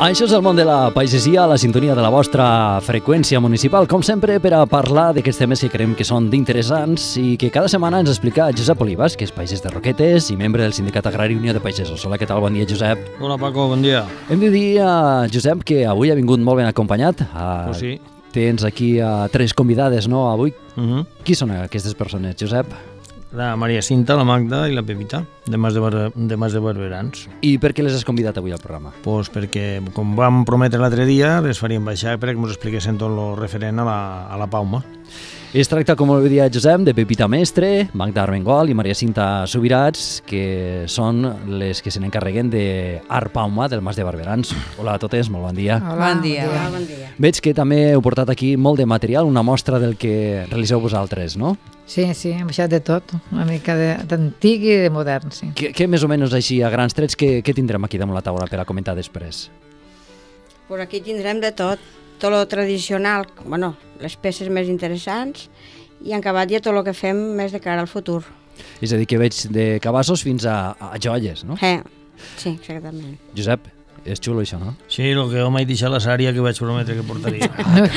Això és el món de la pagesia, la sintonia de la vostra freqüència municipal, com sempre, per a parlar d'aquests temes que creiem que són d'interessants i que cada setmana ens explica Josep Olives, que és pagès de Roquetes i membre del Sindicat Agrari Unió de Pagesos. Hola, què tal? Bon dia, Josep. Hola, Paco, bon dia. Hem de dir a Josep que avui ha vingut molt ben acompanyat. A... Ah, pues sí. Tens aquí a ah, tres convidades, no, avui? Uh mhm. -huh. Qui són aquestes persones, Josep? La Maria Cinta, la Magda i la Pepita, de Mas de, Bar de, Mas de Barberans. I per què les has convidat avui al programa? pues perquè, com vam prometre l'altre dia, les faríem baixar perquè ens expliquessin tot el referent a la, a la Pauma. Es tracta, com ho diria Josep, de Pepita Mestre, Magda Armengol i Maria Cinta Subirats, que són les que se n'encarreguen de Humà del Mas de Barberans. Hola a totes, molt bon dia. Hola, bon dia. Hola, bon dia. Veig que també heu portat aquí molt de material, una mostra del que realitzeu vosaltres, no? Sí, sí, hem baixat de tot, una mica d'antic i de modern, sí. Què, què més o menys així, a grans trets, què, què tindrem aquí damunt la taula per a comentar després? Pues aquí tindrem de tot, tot el tradicional, bueno, les peces més interessants, i en acabat ja tot el que fem més de cara al futur. És a dir, que veig de cabassos fins a, a joies, no? Eh, sí, exactament. Josep, és xulo això, no? Sí, el que jo mai deixat la sària que vaig prometre que portaria.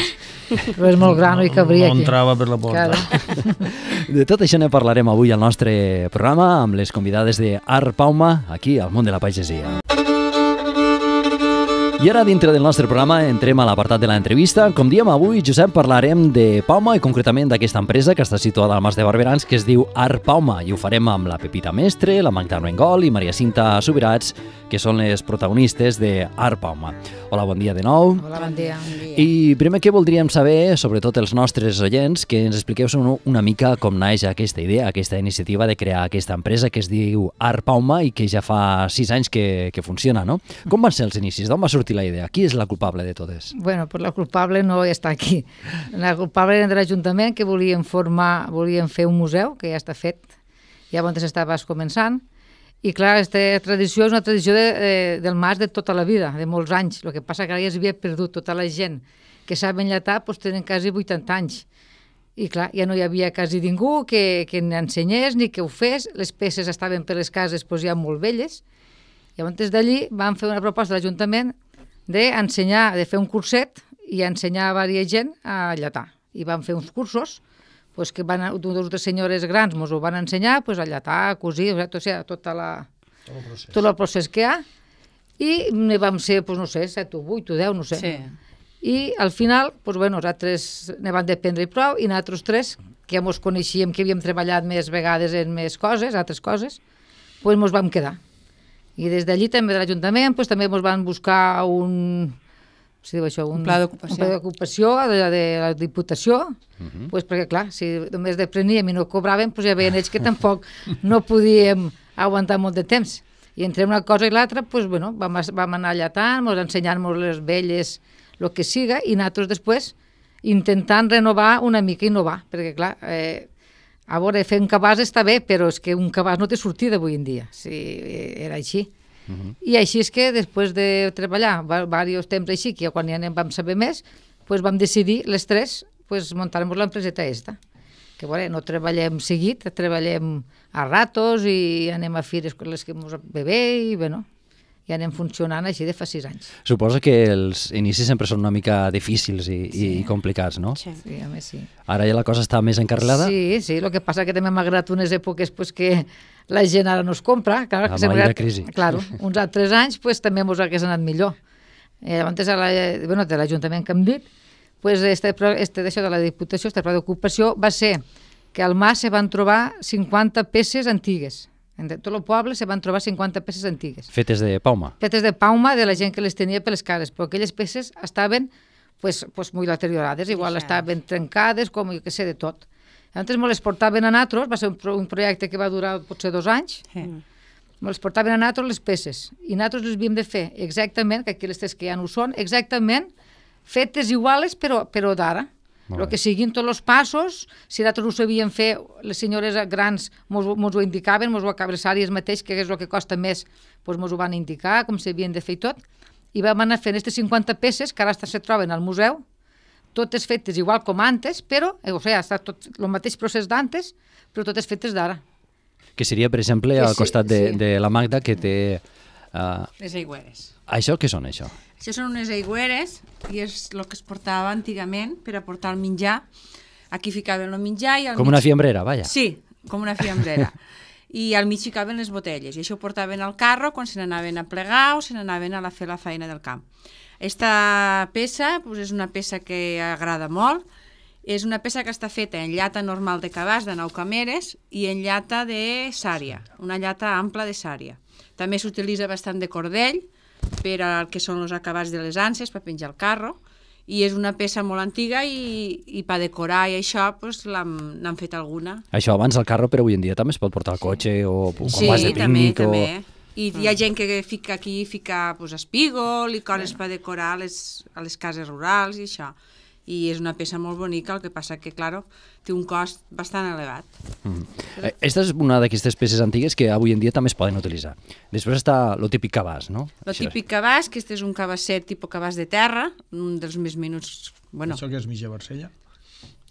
Ah, Però és molt gran no, i cabria no, no entrava per la porta. Claro. De tot això ne parlarem avui al nostre programa amb les convidades de Pauma, aquí al món de la pagesia. I ara, dintre del nostre programa, entrem a l'apartat de l'entrevista. Com diem avui, Josep, parlarem de Pauma i concretament d'aquesta empresa que està situada al Mas de Barberans que es diu Art Pauma i ho farem amb la Pepita Mestre, la Magda Noengol i Maria Cinta Subirats, que són les protagonistes de Pauma. Hola, bon dia de nou. Hola, bon dia. I primer que voldríem saber, sobretot els nostres oients, que ens expliqueu una mica com naix aquesta idea, aquesta iniciativa de crear aquesta empresa que es diu Art Pauma i que ja fa sis anys que, que funciona, no? Com van ser els inicis? D'on va sortir sortir la idea? Qui és la culpable de totes? bueno, pues la culpable no està aquí. La culpable era de l'Ajuntament, que volien formar, volien fer un museu, que ja està fet, ja quan estaves començant, i clar, aquesta tradició és una tradició de, eh, del mas de tota la vida, de molts anys. El que passa que ara ja s'havia perdut tota la gent que saben enllatar, doncs tenen quasi 80 anys. I clar, ja no hi havia quasi ningú que, que n'ensenyés ni que ho fes, les peces estaven per les cases doncs, ja molt velles. Llavors, d'allí van fer una proposta a l'Ajuntament d'ensenyar, de fer un curset i ensenyar a varia gent a llatar. I van fer uns cursos pues, que van, dos o tres senyores grans ens ho van ensenyar pues, a llatar, a cosir, o sigui, tot, o sigui, tota la, tot, el procés. tot el procés que hi ha. I ne vam ser, pues, no sé, 7 o 8 o 10, no sé. Sí. I al final, pues, bueno, nosaltres ne vam dependre prou i nosaltres tres, que ens coneixíem, que havíem treballat més vegades en més coses, altres coses, pues, ens vam quedar. I des d'allí també de l'Ajuntament doncs, també ens van buscar un, si diu això, un, un pla d'ocupació de, de la Diputació, uh mhm. -huh. pues perquè clar, si només depreníem i no cobraven, pues ja veien ells que tampoc no podíem aguantar molt de temps. I entre una cosa i l'altra, pues, bueno, vam, vam anar allà tant, ens ensenyant-nos les velles, el que siga, i nosaltres després intentant renovar una mica, i innovar, perquè clar, eh, a veure, fer un cabàs està bé, però és que un cabàs no té sortida avui en dia, si era així. Uh mhm. -huh. I així és que després de treballar diversos temps així, que quan ja anem vam saber més, pues vam decidir les tres pues, muntar-nos l'empreseta esta. Que bueno, no treballem seguit, treballem a ratos i anem a fires les que ens ve bé i bueno, i anem funcionant així de fa sis anys. Suposa que els inicis sempre són una mica difícils i, sí. i complicats, no? Sí. a més sí. Ara ja la cosa està més encarrilada? Sí, sí, el que passa que també m'ha agradat unes èpoques pues, que la gent ara no es compra. Clar, que Amb la crisi. Claro, uns altres anys pues, també ens hauria anat millor. Eh, abans a la, bueno, de l'Ajuntament que hem dit, pues, este, este, això de la Diputació, este pla d'ocupació, va ser que al mar se van trobar 50 peces antigues de tot el poble se van trobar 50 peces antigues. Fetes de pauma. Fetes de pauma de la gent que les tenia per les cares, però aquelles peces estaven pues, pues molt deteriorades, igual estaven trencades, com jo que sé, de tot. Antes me les portaven a natros, va ser un, un projecte que va durar potser dos anys, sí. Mm. me les portaven a natros les peces, i natros les havíem de fer exactament, que aquí les tres que ja no ho són, exactament fetes iguales però, però d'ara. El que siguin tots els passos, si nosaltres ho sabíem fer, les senyores grans mos, mos ho indicaven, mos ho acabressàries mateix, que és el que costa més, doncs mos ho van indicar, com s'havien de fer i tot, i vam anar fent aquestes 50 peces que ara se troben al museu, totes fetes igual com antes, però, eh, o sigui, ha estat tot el mateix procés d'antes, però totes fetes d'ara. Que seria, per exemple, al sí, costat de, sí. de la Magda, que té... Uh, les aigüeres. Això què són, això? Això són unes aigüeres, i és el que es portava antigament per a portar el menjar. Aquí ficaven el menjar i al Com mig... una fiambrera, vaja. Sí, com una fiambrera. I al mig ficaven les botelles, i això ho portaven al carro quan se n'anaven a plegar o se n'anaven a la fer la feina del camp. Esta peça pues, és una peça que agrada molt, és una peça que està feta en llata normal de cabàs de nou cameres i en llata de sària, una llata ampla de sària. També s'utilitza bastant de cordell, per al que són els acabats de les anses, per penjar el carro, i és una peça molt antiga i, i per decorar i això pues, n'han fet alguna. Això abans el carro, però avui en dia també es pot portar al sí. cotxe o com sí, vas de pínic, també, o... també. I hi ha ah. gent que fica aquí, fica pues, espígol i coses bueno. per decorar les, a les cases rurals i això i és una peça molt bonica, el que passa que, claro, té un cost bastant elevat. Mm. Aquesta eh, és una d'aquestes peces antigues que avui en dia també es poden utilitzar. Després està el típic cabàs, no? El típic cabàs, que este és un cabasset tipus cabàs de terra, un dels més minuts... Bueno. Això que és mitja barcella?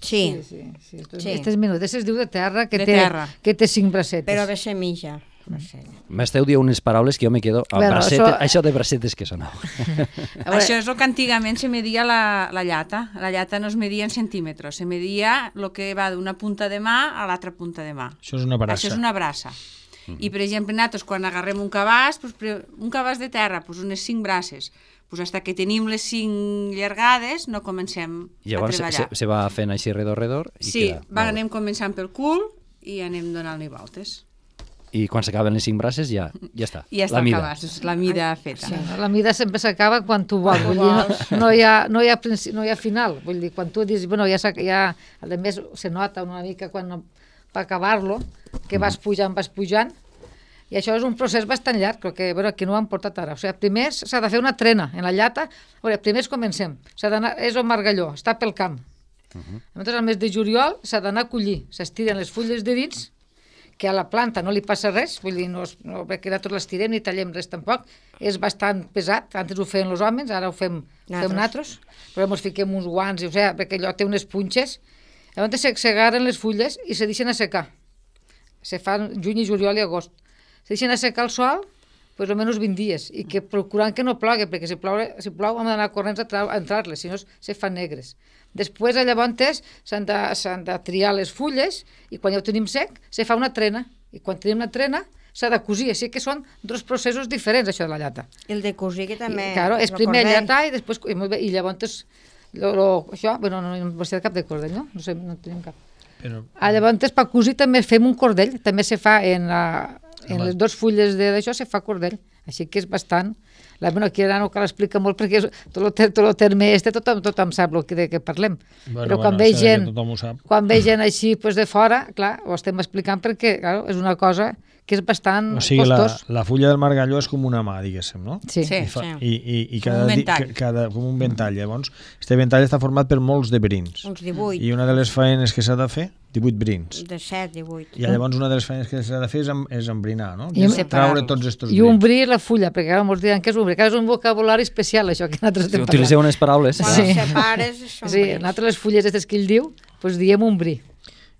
Sí. sí, sí, sí. Estes, és minut. minuts, es diu de terra, que, de té, terra. que té cinc bracetes. Però ve ser mitja. No mm. sé. M'esteu dient unes paraules que jo me quedo... A bueno, bracet, això... això de bracetes que sona. Veure... Això és el que antigament se media la, la llata. La llata no es media en centímetres, se media el que va d'una punta de mà a l'altra punta de mà. Això és una braça. Això és una braça. Mm -hmm. I, per exemple, nosaltres, quan agarrem un cabàs, doncs, un cabàs de terra, doncs unes cinc braces, pues hasta que tenim les cinc llargades no comencem Llavors, a treballar. Llavors se, se va fent així redor, redor? I sí, queda... va, anem començant pel cul i anem donant-li voltes i quan s'acaben les cinc brases ja, ja està. ja està la mida. Acabats, la mida feta. Sí, la mida sempre s'acaba quan tu vols, vull dir, no, no, hi ha, no, hi ha no hi ha final, vull dir, quan tu dius, bueno, ja, ja a més se nota una mica quan no, per acabar-lo, que vas mm. pujant, vas pujant, i això és un procés bastant llarg, crec que bueno, aquí no ho han portat ara. O sigui, primer s'ha de fer una trena en la llata, o sigui, primer comencem, és el margalló, està pel camp, Uh -huh. Llavors, al mes de juliol s'ha d'anar a collir, s'estiren les fulles de dins que a la planta no li passa res, vull dir, no, no ve que nosaltres l'estirem ni tallem res tampoc, és bastant pesat, antes ho feien els homes, ara ho fem nosaltres, fem nosaltres però ens fiquem uns guants, i, o sigui, perquè allò té unes punxes, llavors s'agarren les fulles i se deixen assecar, se fan juny i juliol i agost, se deixen assecar el sol, pues almenys 20 dies, i que procurant que no plogui, perquè si plou, si plou hem d'anar corrents a, a entrar-les, si no se fan negres. Després, llavors, s'han de, de triar les fulles i quan ja ho tenim sec, se fa una trena. I quan tenim una trena, s'ha de cosir, així que són dos processos diferents, això de la llata. El de cosir, que també... I, claro, és primer llata i després... I, molt bé, i llavors, lo, lo, això, bueno, no, no va cap de cordell, no? No sé, no tenim cap. Però... A llavors, per cosir també fem un cordell, també se fa en, la, en les dues fulles d'això, se fa cordell. Així que és bastant... La bueno, aquí ara no cal explicar molt perquè és, tot, el, tot el terme este tothom, tothom sap el que, de què parlem. Bueno, Però quan bueno, ve gent, quan ve gent així pues, de fora, clar, ho estem explicant perquè claro, és una cosa que és bastant o sigui, costós. La, la fulla del margalló és com una mà, diguéssim, no? Sí, sí. I, fa, sí. i, i, i cada, com, un ventall. cada, com un ventall. Llavors, este ventall està format per molts de brins. Uns 18. I una de les faenes que s'ha de fer 18 brins. De 7, 18. I llavors una de les feines que s'ha de fer és, és embrinar, no? I treure traure tots estos brins. I ombrir la fulla, perquè ara molts diuen que és obrir, que és un vocabulari especial, això que nosaltres estem si Utilitzeu unes paraules. Sí. Quan sí. separes, és ombrir. Sí, nosaltres les fulles aquestes que ell diu, doncs diem ombrir.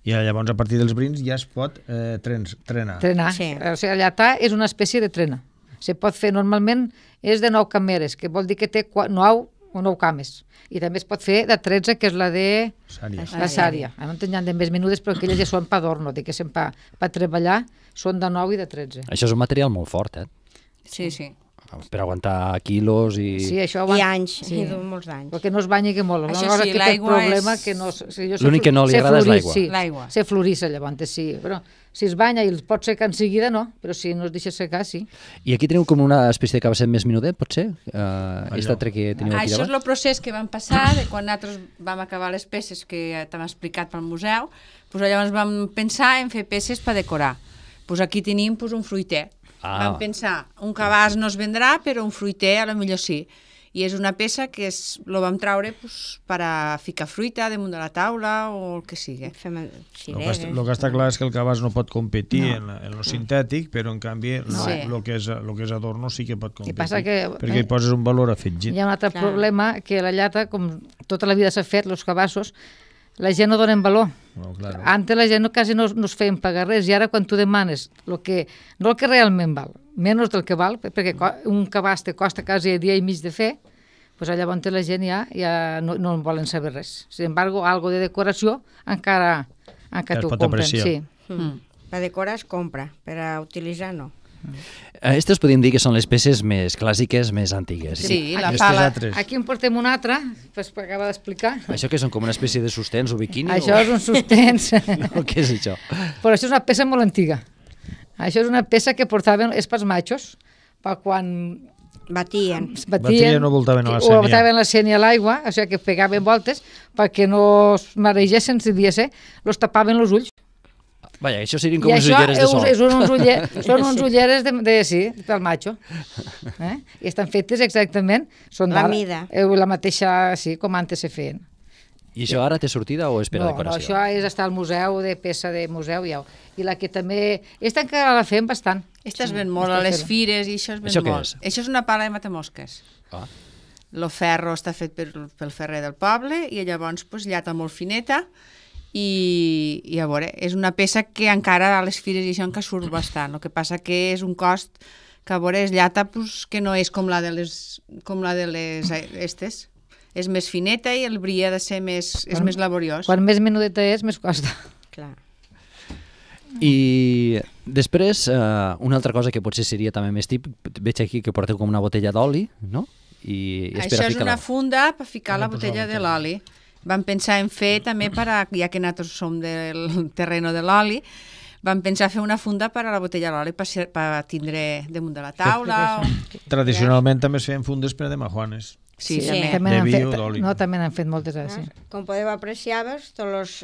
I llavors, a partir dels brins, ja es pot eh, trens, trenar. Trenar. Sí. Eh, o sigui, està, és una espècie de trena. Se pot fer normalment, és de nou cameres, que vol dir que té nou o nou cames. I també es pot fer de 13, que és la de... Sària. La sària. Ara no tenen de més minutes, però aquelles ja són per adorno, diguéssim, per, per treballar, són de 9 i de 13. Això és un material molt fort, eh? Sí, sí per aguantar quilos i... Sí, això aguant... I anys, sí. i molts anys. Perquè no es banyi que molt. Això sí, l'aigua problema és... Que no, si jo L'únic que no li agrada florir, és l'aigua. Sí, se florissa llavors, sí. Però si es banya i el pot que en seguida, no. Però si no es deixa secar, sí. I aquí teniu com una espècie de cabasset més minudet, ser? Uh, Allò. esta que teniu aquí Això és el procés que vam passar de quan nosaltres vam acabar les peces que t'hem explicat pel museu. Pues llavors vam pensar en fer peces per decorar. Pues aquí tenim pues, un fruiter Ah. Vam pensar, un cabàs no es vendrà, però un fruiter a lo millor sí. I és una peça que es, lo vam traure pues, per a ficar fruita damunt de la taula o el que sigui. Fem el xilè, lo, que està, lo que està clar és que el cabàs no pot competir no. en, en lo sintètic, però en canvi no. lo, sí. lo, que és, lo que és adorno sí que pot competir, I passa que, perquè eh, hi poses un valor afegit. Hi ha un altre clar. problema, que la llata, com tota la vida s'ha fet, els cabassos, la gent no donen valor. No, claro. Antes la gent no, quasi no, no es feien pagar res i ara quan tu demanes lo que, no el que realment val, menys del que val, perquè un cabaste te costa quasi dia i mig de fer, pues llavors la gent ja, ja no, no en volen saber res. Sin embargo, algo de decoració encara, encara t'ho compren. Sí. Mm. Per mm. decorar es compra, per a utilitzar no. Aquestes eh, podríem dir que són les peces més clàssiques, més antigues. Sí, la pala. Aquí en portem una altra, pues, per acabar d'explicar. Això que són com una espècie de sostens o biquini? Això o... és un sostens. no, què és això? Però això és una peça molt antiga. Això és una peça que portaven els pels machos, per quan... Batien. Batien, Batien o voltaven a la sènia. O voltaven la sènia a l'aigua, o sigui que pegaven voltes perquè no es maregessin, si dies, eh? Los tapaven els ulls Vaja, això serien com I ulleres de sol. I això uns uller, són uns ulleres de, de, sí, pel macho. Eh? I estan fetes exactament... Són la mida. Eh, la mateixa, sí, com antes se feien. I això ara té sortida o és per no, decoració? No, això és estar al museu, de peça de museu, ja. I la que també... Esta encara la fem bastant. Esta es ven sí, molt a les fires i això es ven això molt. És? Això és una pala de matamosques. Ah. Lo ferro està fet per, pel ferrer del poble i llavors pues, llata molt fineta i, i a veure, és una peça que encara a les fires i això encara surt bastant, el que passa que és un cost que a veure, és llata pues, que no és com la de les, com la de les eh, estes, és més fineta i el ha de ser més, quan, és quan, més laboriós. Quan més menudeta és, més costa. Clar. I després, eh, una altra cosa que potser seria també més tip, veig aquí que porteu com una botella d'oli, no? I, i Això és una la... funda per ficar la botella de l'oli. Vam pensar en fer també, per a, ja que nosaltres som del terreno de l'oli, vam pensar fer una funda per a la botella de l'oli per, ser, per tindre damunt de la taula. O... Tradicionalment també es feien fundes per a demajuanes. Sí, sí, sí. també. De també han fet, no, també n'han fet moltes. així. Eh, Com podeu apreciar, tots els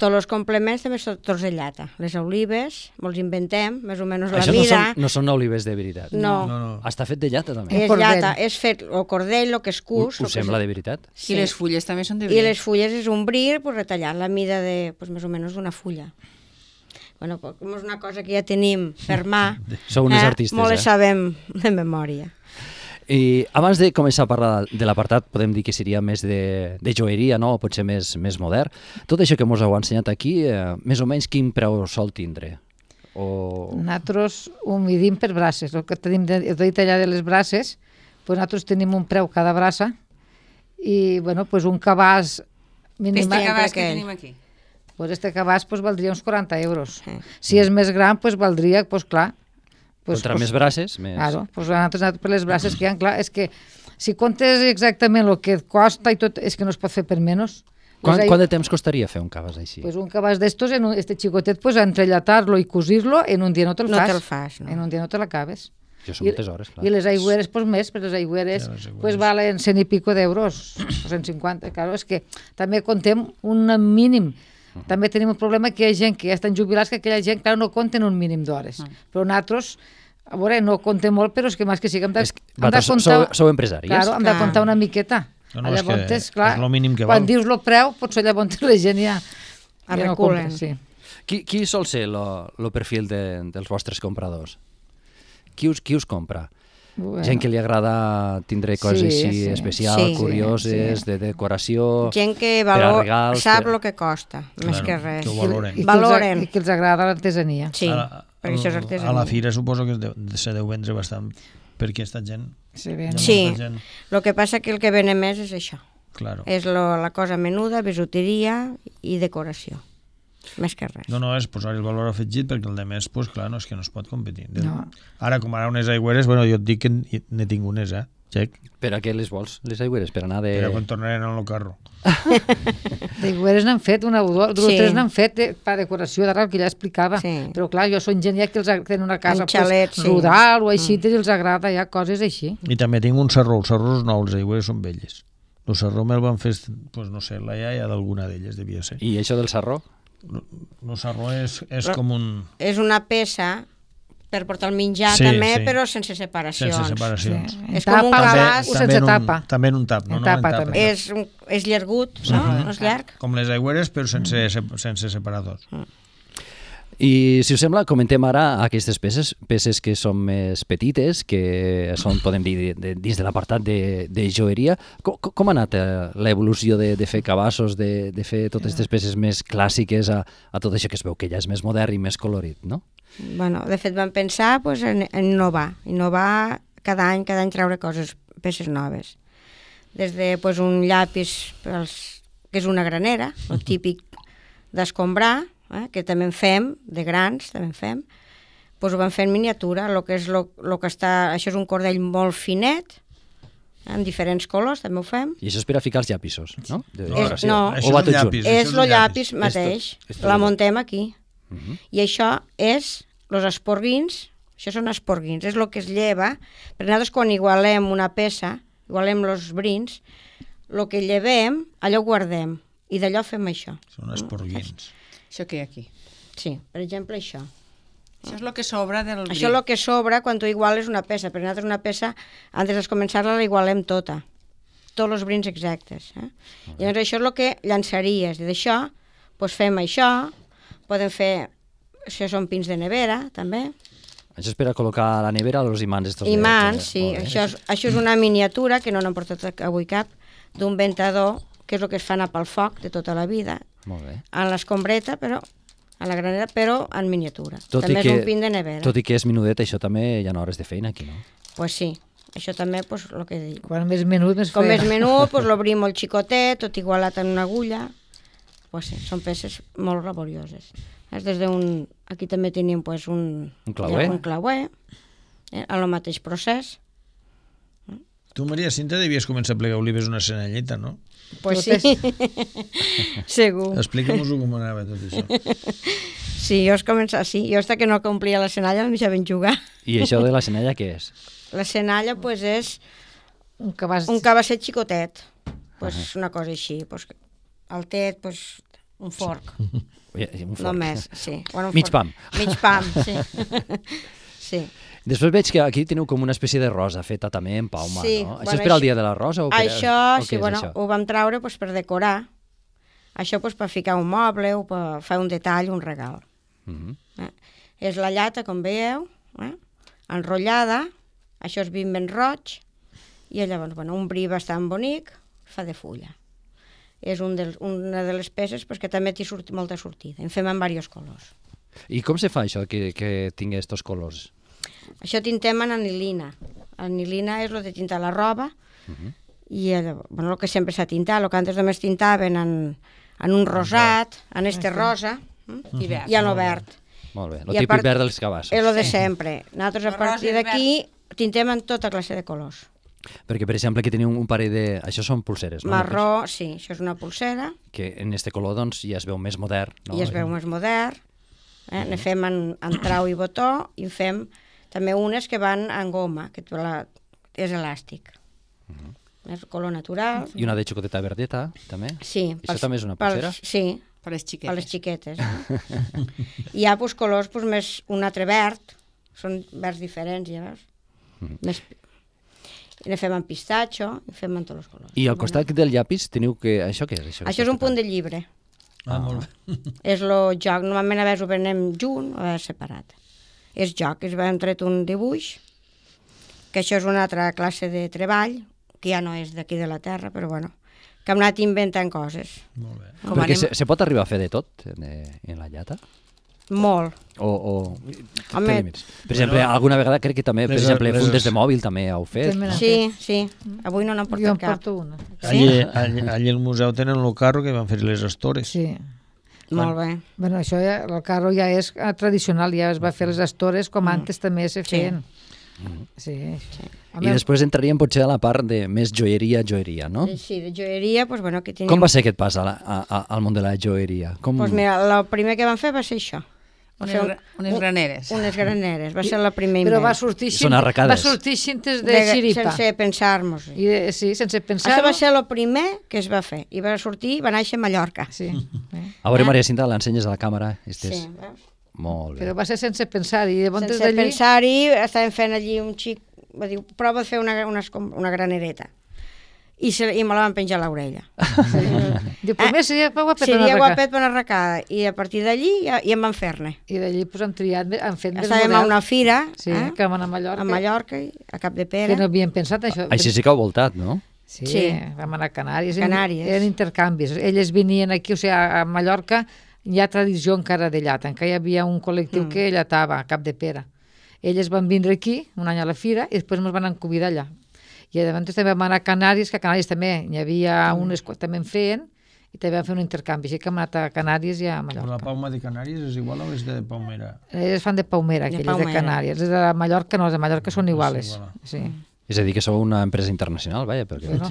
tots els complements també són llata. Les olives, els inventem, més o menys la Això mida. Això no, no, són olives de veritat. No. no, no. Està fet de llata, també. És cordell. llata, és fet o cordell, o que és cus. Ho, sembla de veritat? Sí. I les fulles també són de veritat? I les fulles és un brir, pues, retallar la mida de, pues, més o menys d'una fulla. Bueno, com és una cosa que ja tenim per mà. Sou unes eh? artistes, Molt eh? Molt sabem de memòria. I abans de començar a parlar de l'apartat, podem dir que seria més de, de joeria, no? o potser més, més modern. Tot això que ens heu ensenyat aquí, eh, més o menys quin preu sol tindre? O... Nosaltres ho midim per braces. El que tenim de, de tallar de les braces, pues nosaltres tenim un preu cada braça i bueno, pues un cabàs mínim. Este cabàs que, que tenim aquí. Pues este cabàs pues, valdria uns 40 euros. Mm. Si és més gran, pues, valdria, pues, clar, Pues, Contra pues, més braces, més... Claro, pues nosaltres hem anat per les braces que han, clar, és que si comptes exactament el que et costa i tot, és que no es pot fer per menys. quan, pues quant de temps costaria fer un cabàs així? Pues un cabàs d'estos, en un, este xicotet, pues entrellatar-lo i cosir-lo, en un dia no te'l no fas. Te fas, no. En un dia no te l'acabes. Jo són moltes hores, clar. I les aigüeres, pues més, però les aigüeres, ja, les aigüeres. pues valen cent i pico d'euros, 150, claro, és que també contem un mínim, també tenim un problema que hi ha gent que ja estan jubilats, que aquella gent, clar, no compten un mínim d'hores. Uh ah. -huh. Però nosaltres a veure, no compten molt, però és que més que sí que hem de, és que, hem de comptar... Sou, sou empresaris. Claro, hem de comptar una miqueta. No, no, llavors, és, que clar, és mínim que quan val. dius el preu, potser llavors la gent ja, ja no compren, Sí. Qui, qui sol ser el perfil de, dels vostres compradors? Qui us, qui us compra? Bueno. Gent que li agrada tindre coses sí, així sí. especials, sí, curioses, sí. de decoració... Gent que valor, regals, sap el per... que costa, bueno, més que res. Que valoren. I, i, valoren. Que els, I que els agrada l'artesania. Sí, perquè això és artesania. A la fira suposo que de, se deu vendre bastant perquè aquesta gent... Sí, ben. sí. Gent... que passa que el que venen més és això. Claro. És lo, la cosa menuda, bisuteria i decoració. Més que res. No, no, és posar el valor afegit perquè el de més, pues, clar, no, és que no es pot competir. No. Ara, com ara unes aigüeres, bueno, jo et dic que n'he tinc unes, eh? Xec. Per a què les vols, les aigüeres? Per anar de... Per a quan tornaré en el carro. aigüeres n'han fet una o dues, sí. tres n'han fet de, per decoració d'arrel, que ja explicava. Sí. Però clar, jo soc gent que els tenen una casa un xalet, pues, sí. rural o així, mm. i els agrada ja coses així. I també tinc un serró, els serrós nous, les aigüeres són velles. El serró me'l van fer, pues, no sé, la iaia d'alguna d'elles, devia ser. I això del serró? El sarró és, és com un... És una peça per portar el menjar sí, també, sí. però sense separacions. Sense separacions. Sí. És tapa, com un cabàs... Eh, també, sense tapa. Un, també en un tap. No, en tapa, no, en tapa. És, un, és llargut, no? Uh -huh. És llarg. Com les aigüeres, però sense, sense separadors. Uh -huh. I, si us sembla, comentem ara aquestes peces, peces que són més petites, que són, podem dir, de, de, dins de l'apartat de, de joeria. Com, com ha anat eh, l'evolució de, de fer cabassos, de, de fer totes aquestes peces més clàssiques a, a tot això que es veu que ja és més modern i més colorit, no? Bueno, de fet, vam pensar pues, en, en innovar, innovar cada any, cada any treure coses, peces noves. Des de pues, un llapis, pels, que és una granera, el típic d'escombrar, eh, que també en fem, de grans també en fem, doncs ho vam fer en miniatura, lo que és lo, lo que està... Això és un cordell molt finet, en diferents colors, també ho fem. I això és per a ficar els llapisos, no? De eh, no, és, no, o va tot llapis, és el llapis mateix, és tot, la muntem aquí. Uh mhm. -huh. I això és els esporguins, això són esporguins, és el que es lleva, per nosaltres quan igualem una peça, igualem els brins, el que llevem, allò ho guardem, i d'allò fem això. Són esporguins. No? Això que hi ha aquí. Sí, per exemple, això. Això és el que sobra del grill. Això és el que sobra quan tu iguales una peça, però nosaltres una peça, antes de començar-la, la igualem tota. Tots els brins exactes. Eh? I llavors això és el que llançaries. I d'això, doncs fem això, podem fer... Això són pins de nevera, també. Això és per a col·locar a la nevera els imants. Estos imants, de... sí. Això és, això és una miniatura, que no n'han portat avui cap, d'un ventador, que és el que es fa anar pel foc de tota la vida, molt bé. A l'escombreta, però a la granera, però en miniatura. Tot també que, és un pin de nevera. Tot i que és minudeta, això també hi ha hores de feina aquí, no? Pues sí, això també, pues, el que dic. Quan més menut, més Com feia. més menut, pues, l'obrim molt xicotet, tot igualat en una agulla. Pues, sí, són peces molt laborioses. És des d'un... Aquí també tenim pues, un... Un clauer. un clauer, eh, a el mateix procés. Tu, Maria Cinta, devies començar a plegar olives una senalleta, no? Pues sí, segur. Explica'm-ho com anava tot això. Sí, jo es comença així. Jo, hasta que no complia la senalla, em deixaven jugar. I això de la senalla què és? La senalla, pues, és un cabàs, un cabasset xicotet. Pues, ah. Una cosa així. Pues, el tet, pues, un forc. Sí. Un forc. Només, sí. Bueno, un Mig forc. pam. Mig pam, sí. sí. Després veig que aquí teniu com una espècie de rosa feta també en palma, sí, no? Bueno, això és per al dia de la rosa? O per... Això, o sí, bueno, això? ho vam traure pues, doncs, per decorar. Això pues, doncs, per ficar un moble o per fer un detall, un regal. Mm -hmm. eh? És la llata, com veieu, eh? enrotllada, això és vint ben roig, i llavors, doncs, bueno, un bri bastant bonic, fa de fulla. És un de, una de les peces pues, que també t'hi surt molta sortida. En fem en diversos colors. I com se fa això, que, que tingui aquests colors? Això tintem en anilina. Anilina és el de tintar la roba uh -huh. i el, eh, bueno, el que sempre s'ha tintat, el que antes només tintaven en, en un rosat, en este rosa mm, uh -huh. i, verd. i en el verd. Molt bé, el típic verd dels cabassos. És el de sempre. Sí. Nosaltres a partir d'aquí tintem en tota classe de colors. Perquè, per exemple, aquí teniu un parell de... Això són pulseres, no? Marró, sí, això és una pulsera. Que en este color, doncs, ja es veu més modern, no? Ja es veu més modern. Eh? Mm. Ne fem en, en trau i botó i fem també unes que van en goma, que la, és elàstic. Uh mm-hmm. -huh. És color natural. I una de xocoteta verdeta, també? Sí. Pels, això també és una pulsera? Pels, sí. Per les xiquetes. Per les xiquetes. Hi ha pues, colors pues, més un altre verd, són verds diferents, ja veus? Uh mm-hmm. -huh. Més, i ne fem amb pistatxo, i fem amb tots els colors. I al costat del llapis teniu que... Això què és? Això, això és un punt de llibre. Ah, molt ah. bé. És el joc. Normalment a vegades ho venem junt o a vegades separat és joc. Es va tret un dibuix, que això és una altra classe de treball, que ja no és d'aquí de la Terra, però bueno, que hem anat inventant coses. Molt bé. Perquè anem... se, se pot arribar a fer de tot en, eh, en la llata? Molt. O, o... Home, per exemple, alguna vegada crec que també, per les, exemple, fundes de mòbil també heu fet. No? Sí, sí. Avui no n'han portat cap. Jo en porto una. Sí? Allí, allí, allí al museu tenen el carro que van fer les estores. Sí. Molt bé. Bueno, això ja, el carro ja és ah, tradicional, ja es va fer les estores com mm. antes també se feien. Sí. Mm. Sí. sí. I després entraríem potser a la part de més joieria, joieria, no? Sí, de joieria, pues, bueno, que tenim... Com va ser aquest pas a la, a, a, al món de la joieria? Com... Pues mira, el primer que van fer va ser això. Va unes, un, unes graneres. Unes graneres, va ser la primera Però va sortir, Són va sortir cintes de, de xiripa. Sense pensar-nos. Sí. I, sí, sense pensar-ho. Això va ser el primer que es va fer. I va sortir, va néixer a Mallorca. Sí. eh? A veure, eh? Maria Cinta, l'ensenyes a la càmera. Estes. Sí, va. Molt bé. Però va ser sense pensar-hi. Sense pensar-hi, estàvem fent allí un xic, va dir, prova de fer una, una, una granereta i, se, i me la van penjar a l'orella. Sí. Diu, primer eh? seria guapet per una guapet per una arracada, i a partir d'allí ja, ja em van fer-ne. I d'allí pues, hem triat, hem fet més model. a una fira, sí, eh? que vam a Mallorca, a Mallorca, a Cap de Pere. Que no havíem pensat això. Així sí que heu voltat, no? Sí, sí. vam anar a Canàries. Canàries. Eren intercanvis. Elles venien aquí, o sigui, a Mallorca hi ha tradició encara de llat, encara hi havia un col·lectiu mm. que llatava a Cap de Pere. Elles van vindre aquí un any a la fira i després ens van convidar allà. I llavors també vam anar a Canàries, que a Canàries també hi havia mm. unes que també en feien, i també vam fer un intercanvi, així que hem anat a Canàries i a Mallorca. Però la Palma de Canàries és igual o és de Palmera? Elles eh, fan de Palmera, aquelles de, de Canàries. Les de Mallorca no, les de Mallorca són iguales. No sí. Mm. és a dir, que sou una empresa internacional, vaja, perquè... No.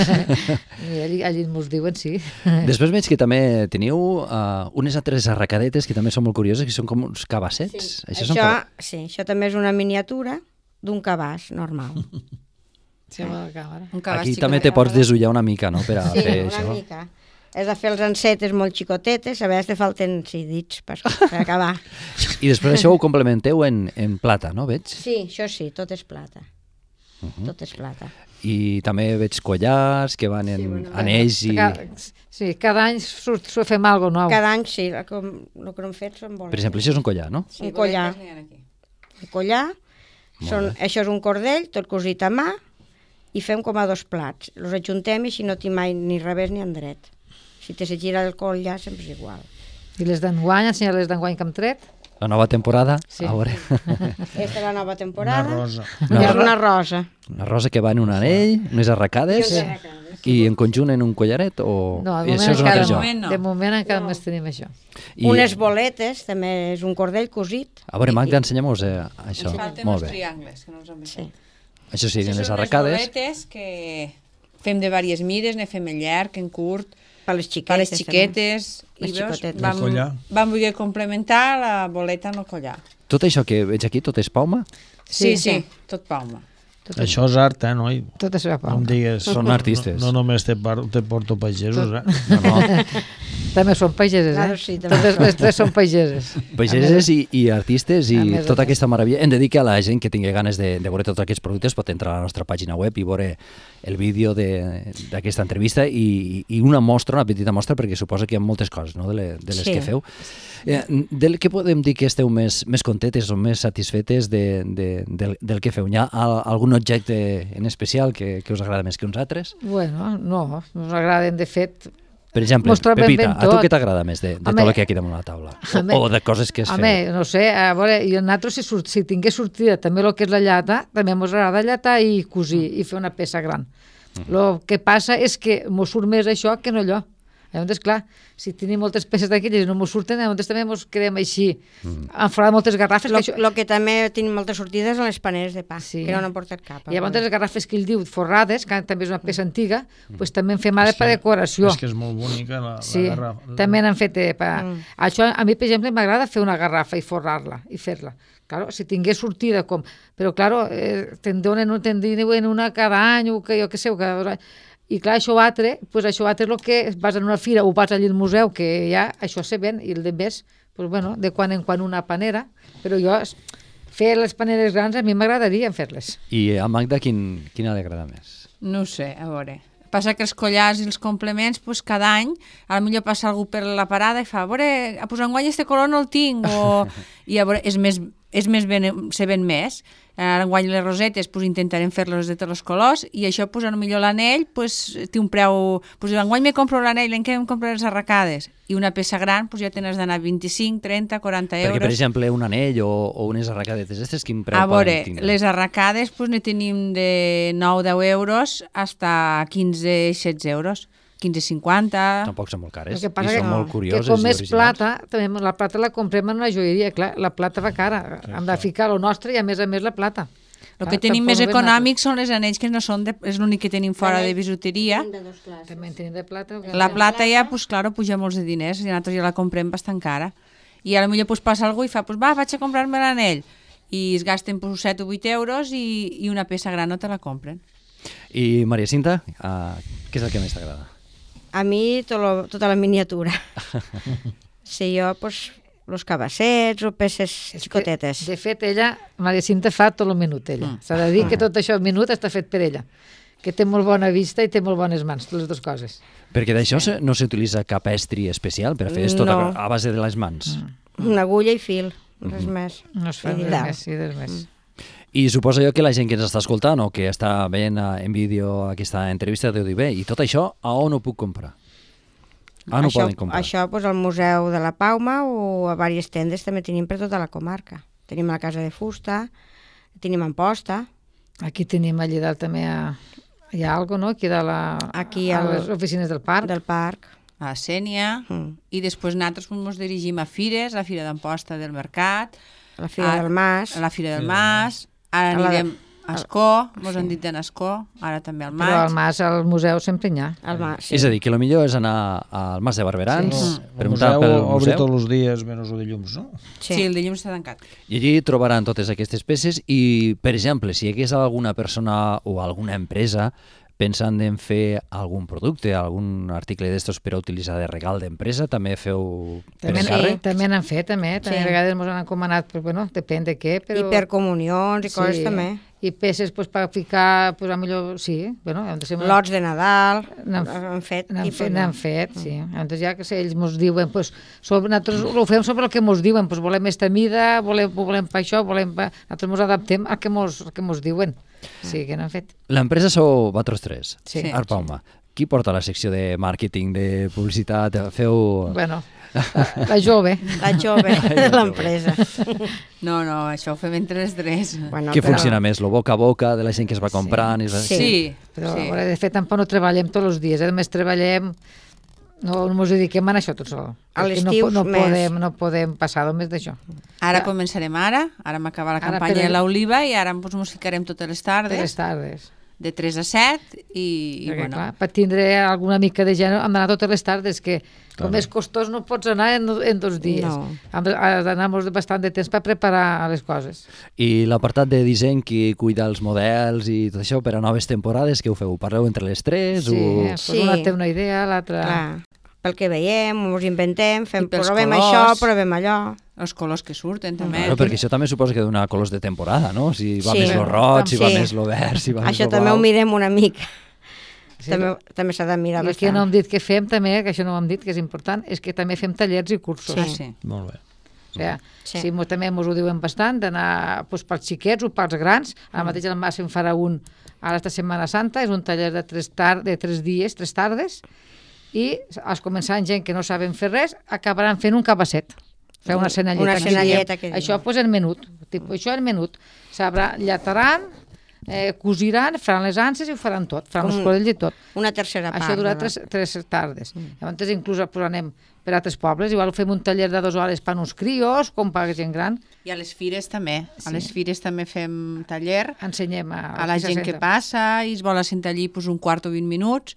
allí, allí mos diuen, sí. Després veig que també teniu uh, unes altres arracadetes que també són molt curioses, que són com uns cabassets. Sí. Això, això, són... sí, això també és una miniatura d'un cabàs normal. Sí, amb el cabàs. Un cabàs Aquí també te eh? pots desullar una mica, no?, per a sí, fer això. mica. Has de fer els encetes molt xicotetes, a vegades te falten sí, dits per, per acabar. I després això ho complementeu en, en plata, no, veig? Sí, això sí, tot és plata. Uh mhm. -huh. Tot és plata. I també veig collars que van en sí, bueno, anells i... Cada, sí, cada any surt, surt fem alguna cosa nou. Cada any sí, el que, el que hem fet són boletes. Per exemple, això és un collar, no? Sí, un collar. Un collar. Són, això és un cordell, tot cosit a mà, i fem com a dos plats. Los ajuntem i si no tinc mai ni revés ni endret. Si te se gira el coll ja sempre és igual. I les d'enguany, senyor les d'enguany que hem tret? La nova temporada, sí. a veure. Aquesta és la nova temporada. Una rosa. Una, no. és una rosa. Una rosa que va en un anell, unes arracades, sí. i en conjunt en un collaret o... No, de moment, això és moment no. de moment encara no. més tenim això. I... Unes boletes, també és un cordell cosit. A veure, Magda, ensenyem-vos eh, això. Ens falten Molt bé. els triangles, que no els hem Sí. Això en les arracades. Les que fem de diverses mires, ne fem en llarg, en curt, per les xiquetes. Per les xiquetes. I les veus, vam, vam voler complementar la boleta el collar. Tot això que veig aquí, tot és palma? Sí, sí, sí tot palma. Tot Això és art, eh, noi? Tot és una pauta. digues, són artistes. No, no només te, par, te porto pagesos, eh? No, no. també són pageses, eh? Claro, sí, també. Totes les tres són pageses. Pageses i, i artistes i tota aquesta meravella. Hem de dir que a la gent que tingui ganes de, de veure tots aquests productes pot entrar a la nostra pàgina web i veure el vídeo d'aquesta entrevista i, i una mostra, una petita mostra, perquè suposa que hi ha moltes coses no? de, le, de les sí. que feu. Eh, del que podem dir que esteu més, més contentes o més satisfetes de, de, del, del que feu? Hi ha algun objecte en especial que, que us agrada més que uns altres? Bueno, no, ens agraden, de fet, per exemple, Mostra Pepita, ben ben a tu què t'agrada més de, de tot el que hi ha aquí damunt la taula? O, o de coses que has home, fet? Home, no sé, a veure, i nosaltres si, surt, si tingués sortida també el que és la llata, també ens agrada llata i cosir, mm. i fer una peça gran. El mm -hmm. Lo que passa és que ens surt més això que no allò. Llavors, clar, si tenim moltes peces d'aquelles i no ens surten, llavors també ens quedem així, mm. enfadant moltes garrafes. El que, això... lo que també tenim moltes sortides són les paneres de pa, sí. que no n'han portat cap. I llavors les garrafes que ell diu, forrades, que també és una peça mm. antiga, mm. pues, també en fem ara per decoració. És que és molt bonica la, sí, la garrafa. també n'han fet eh, pa. Mm. Això a mi, per exemple, m'agrada fer una garrafa i forrar-la, i fer-la. Claro, si tingués sortida com... Però, claro, eh, te'n donen, no te'n diuen una cada any o que jo què sé, o cada dos anys i clar, això altre, pues això altre és el que vas en una fira o vas allà al museu, que ja això se ven, i el de més, pues bueno, de quan en quan una panera, però jo fer les paneres grans a mi m'agradaria fer-les. I a Magda quin, quina li agrada més? No sé, a veure. Passa que els collars i els complements, pues, cada any, a lo millor passa algú per la parada i fa, a veure, pues, guany este color no el tinc, o... I a veure, és més, és més ben, se ven més, Eh, ara guany les rosetes, pues, intentarem fer-les de tots els colors i això posant millor l'anell pues, té un preu... en guany me compro l'anell, en què em compro les arracades? i una peça gran pues, ja tens d'anar 25, 30, 40 euros. Perquè, per exemple, un anell o, o unes arracades, aquestes quin preu A veure, les arracades pues, ne tenim de 9-10 euros fins a 15-16 euros. 15,50... Tampoc són molt cares. que passa I són que, molt curioses que com més plata, també la plata la comprem en una joieria, clar, la plata va cara. Sí, Hem de ficar lo nostre i, a més a més, la plata. El que tenim més econòmic són les anells que no són de, és l'únic que tenim fora de bisuteria. També en tenim de plata. La plata ja, pues, claro, puja molts de diners i nosaltres ja la comprem bastant cara. I a la millor pues, passa algú i fa, pues, va, vaig a comprar-me l'anell. I es gasten pues, 7 o 8 euros i, i una peça gran no te la compren. I Maria Cinta, uh, què és el que més t'agrada? A mi tot lo, tota la miniatura. sí, jo, doncs, los cabassets o peces xicotetes. de fet, ella, Maria Cinta, fa tot el minut, ella. Mm. S'ha de dir que ah. tot això minut està fet per ella que té molt bona vista i té molt bones mans, les dues coses. Perquè d'això no s'utilitza cap estri especial per fer, és tot no. a, a base de les mans. Mm. Una agulla i fil, res mm -hmm. més. No es fa res més, sí, res més. Mm. I suposo jo que la gent que ens està escoltant o que està veient eh, en vídeo aquesta entrevista deu dir, bé, i tot això a on ho puc comprar? Ah, no això, poden comprar. Això pues, al Museu de la Pauma o a diverses tendes també tenim per tota la comarca. Tenim la Casa de Fusta, tenim Amposta... Aquí tenim allà dalt també a, eh, hi ha alguna no? aquí, de la, aquí a les oficines del parc. Del parc. A Sènia. Mm. I després nosaltres ens dirigim a fires, a la Fira d'Amposta del Mercat. A la Fira a, del Mas. A la Fira del Mas. Ara a anirem... La... Escó, mos sí. han dit de Nascó, ara també al Mas. Però al Mas, al museu sempre hi ha. mas, sí. És a dir, que el millor és anar al Mas de Barberans, sí. No, mm. el museu, pel museu. Obre tots els dies, menys el dilluns, no? Sí, sí el dilluns està tancat. I allí trobaran totes aquestes peces i, per exemple, si hi hagués alguna persona o alguna empresa pensant en fer algun producte, algun article d'estos per utilitzar de regal d'empresa, també feu per també, encàrrec? Sí, també n'han fet, també. també A vegades ens han encomanat, però bueno, depèn de què. Però... I per comunions i sí. coses també i peces pues, per ficar, pues, a millor, sí, bueno, han de ser... Lots de Nadal, n'han fet. N'han fet, n'han fet, sí. Llavors mm. ja que sé, ells mos diuen, pues, sobre, nosaltres ho fem sobre el que mos diuen, pues, volem esta mida, volem, volem per això, volem per... Nosaltres mos adaptem al que mos, al que mos diuen. Mm. Sí, que n'han fet. L'empresa sou Batros 3, sí. Arpauma. Sí. Qui porta la secció de màrqueting, de publicitat? Feu... Bueno, La jove. La jove de l'empresa. No, no, això ho fem entre les tres. Bueno, Què però... funciona més, lo boca a boca de la gent que es va comprant? Sí, i... La... sí. sí. Però, sí. de fet, tampoc no treballem tots els dies, eh? només treballem no, no ens dediquem a això tot sol. A l'estiu no, no més. Podem, no podem passar només d'això. Ara ja. començarem ara, ara m'acaba la campanya ara, però... de l'Oliva i ara ens musicarem totes les tardes. Totes les tardes de 3 a 7 i, i Perquè, bueno. Clar, per alguna mica de gènere hem d'anar totes les tardes, que com és costós no pots anar en, en dos dies. No. Has d'anar bastant de temps per preparar les coses. I l'apartat de disseny, qui cuida els models i tot això per a noves temporades, que ho feu? Parleu entre les tres? Sí, o... Eh, pues sí. una té una idea, l'altra pel que veiem, ens inventem, fem, provem colors. això, provem allò els colors que surten també. Claro, perquè això també suposa que dona colors de temporada, no? Si va sí, més lo roig, si va més lo verd, si va això més Això també ho mirem una mica. Sí, també també s'ha de mirar I bastant. I que no hem dit que fem també, que això no ho hem dit, que és important, és que també fem tallers i cursos. Sí, ah, sí. Molt bé. O sigui, sí. sí. mos, també ens ho diuen bastant, d'anar doncs, pels xiquets o pels grans, ara mm. mateix el Mas en farà un ara esta Setmana Santa, és un taller de tres, tar de tres dies, tres tardes, i els començant gent que no saben fer res, acabaran fent un capacet fer una senalleta. Una senalleta que, que Això pues, en menut. tipo, això en menut. Sabrà, llataran, eh, cosiran, faran les anses i ho faran tot. Faran Com els codells i tot. Una tercera part. Això durarà tres, tres tardes. Mm. Llavors, inclús anem, per altres pobles. Igual fem un taller de dues hores per uns crios, com per gent gran. I a les fires també. Sí. A les fires també fem taller. Ensenyem a, a la gent que passa i es vol assentar allí pues, un quart o vint minuts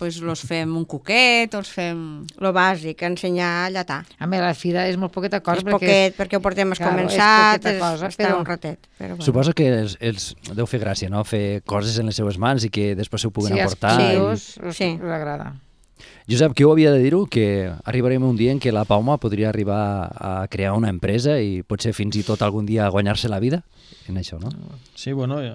pues, els fem un coquet, els fem... Lo bàsic, ensenyar a llatar. A més, la fira és molt poqueta cosa. És perquè, poquet, perquè ho portem claro, començat, és, cosa, està però... un ratet. Però bueno. Suposo que els, els deu fer gràcia, no?, fer coses en les seues mans i que després se ho sí, aportar. Sí, i... sí. els agrada. Josep, que ho havia de dir-ho? Que arribarem un dia en què la Pauma podria arribar a crear una empresa i potser fins i tot algun dia guanyar-se la vida en això, no? Sí, bueno, jo,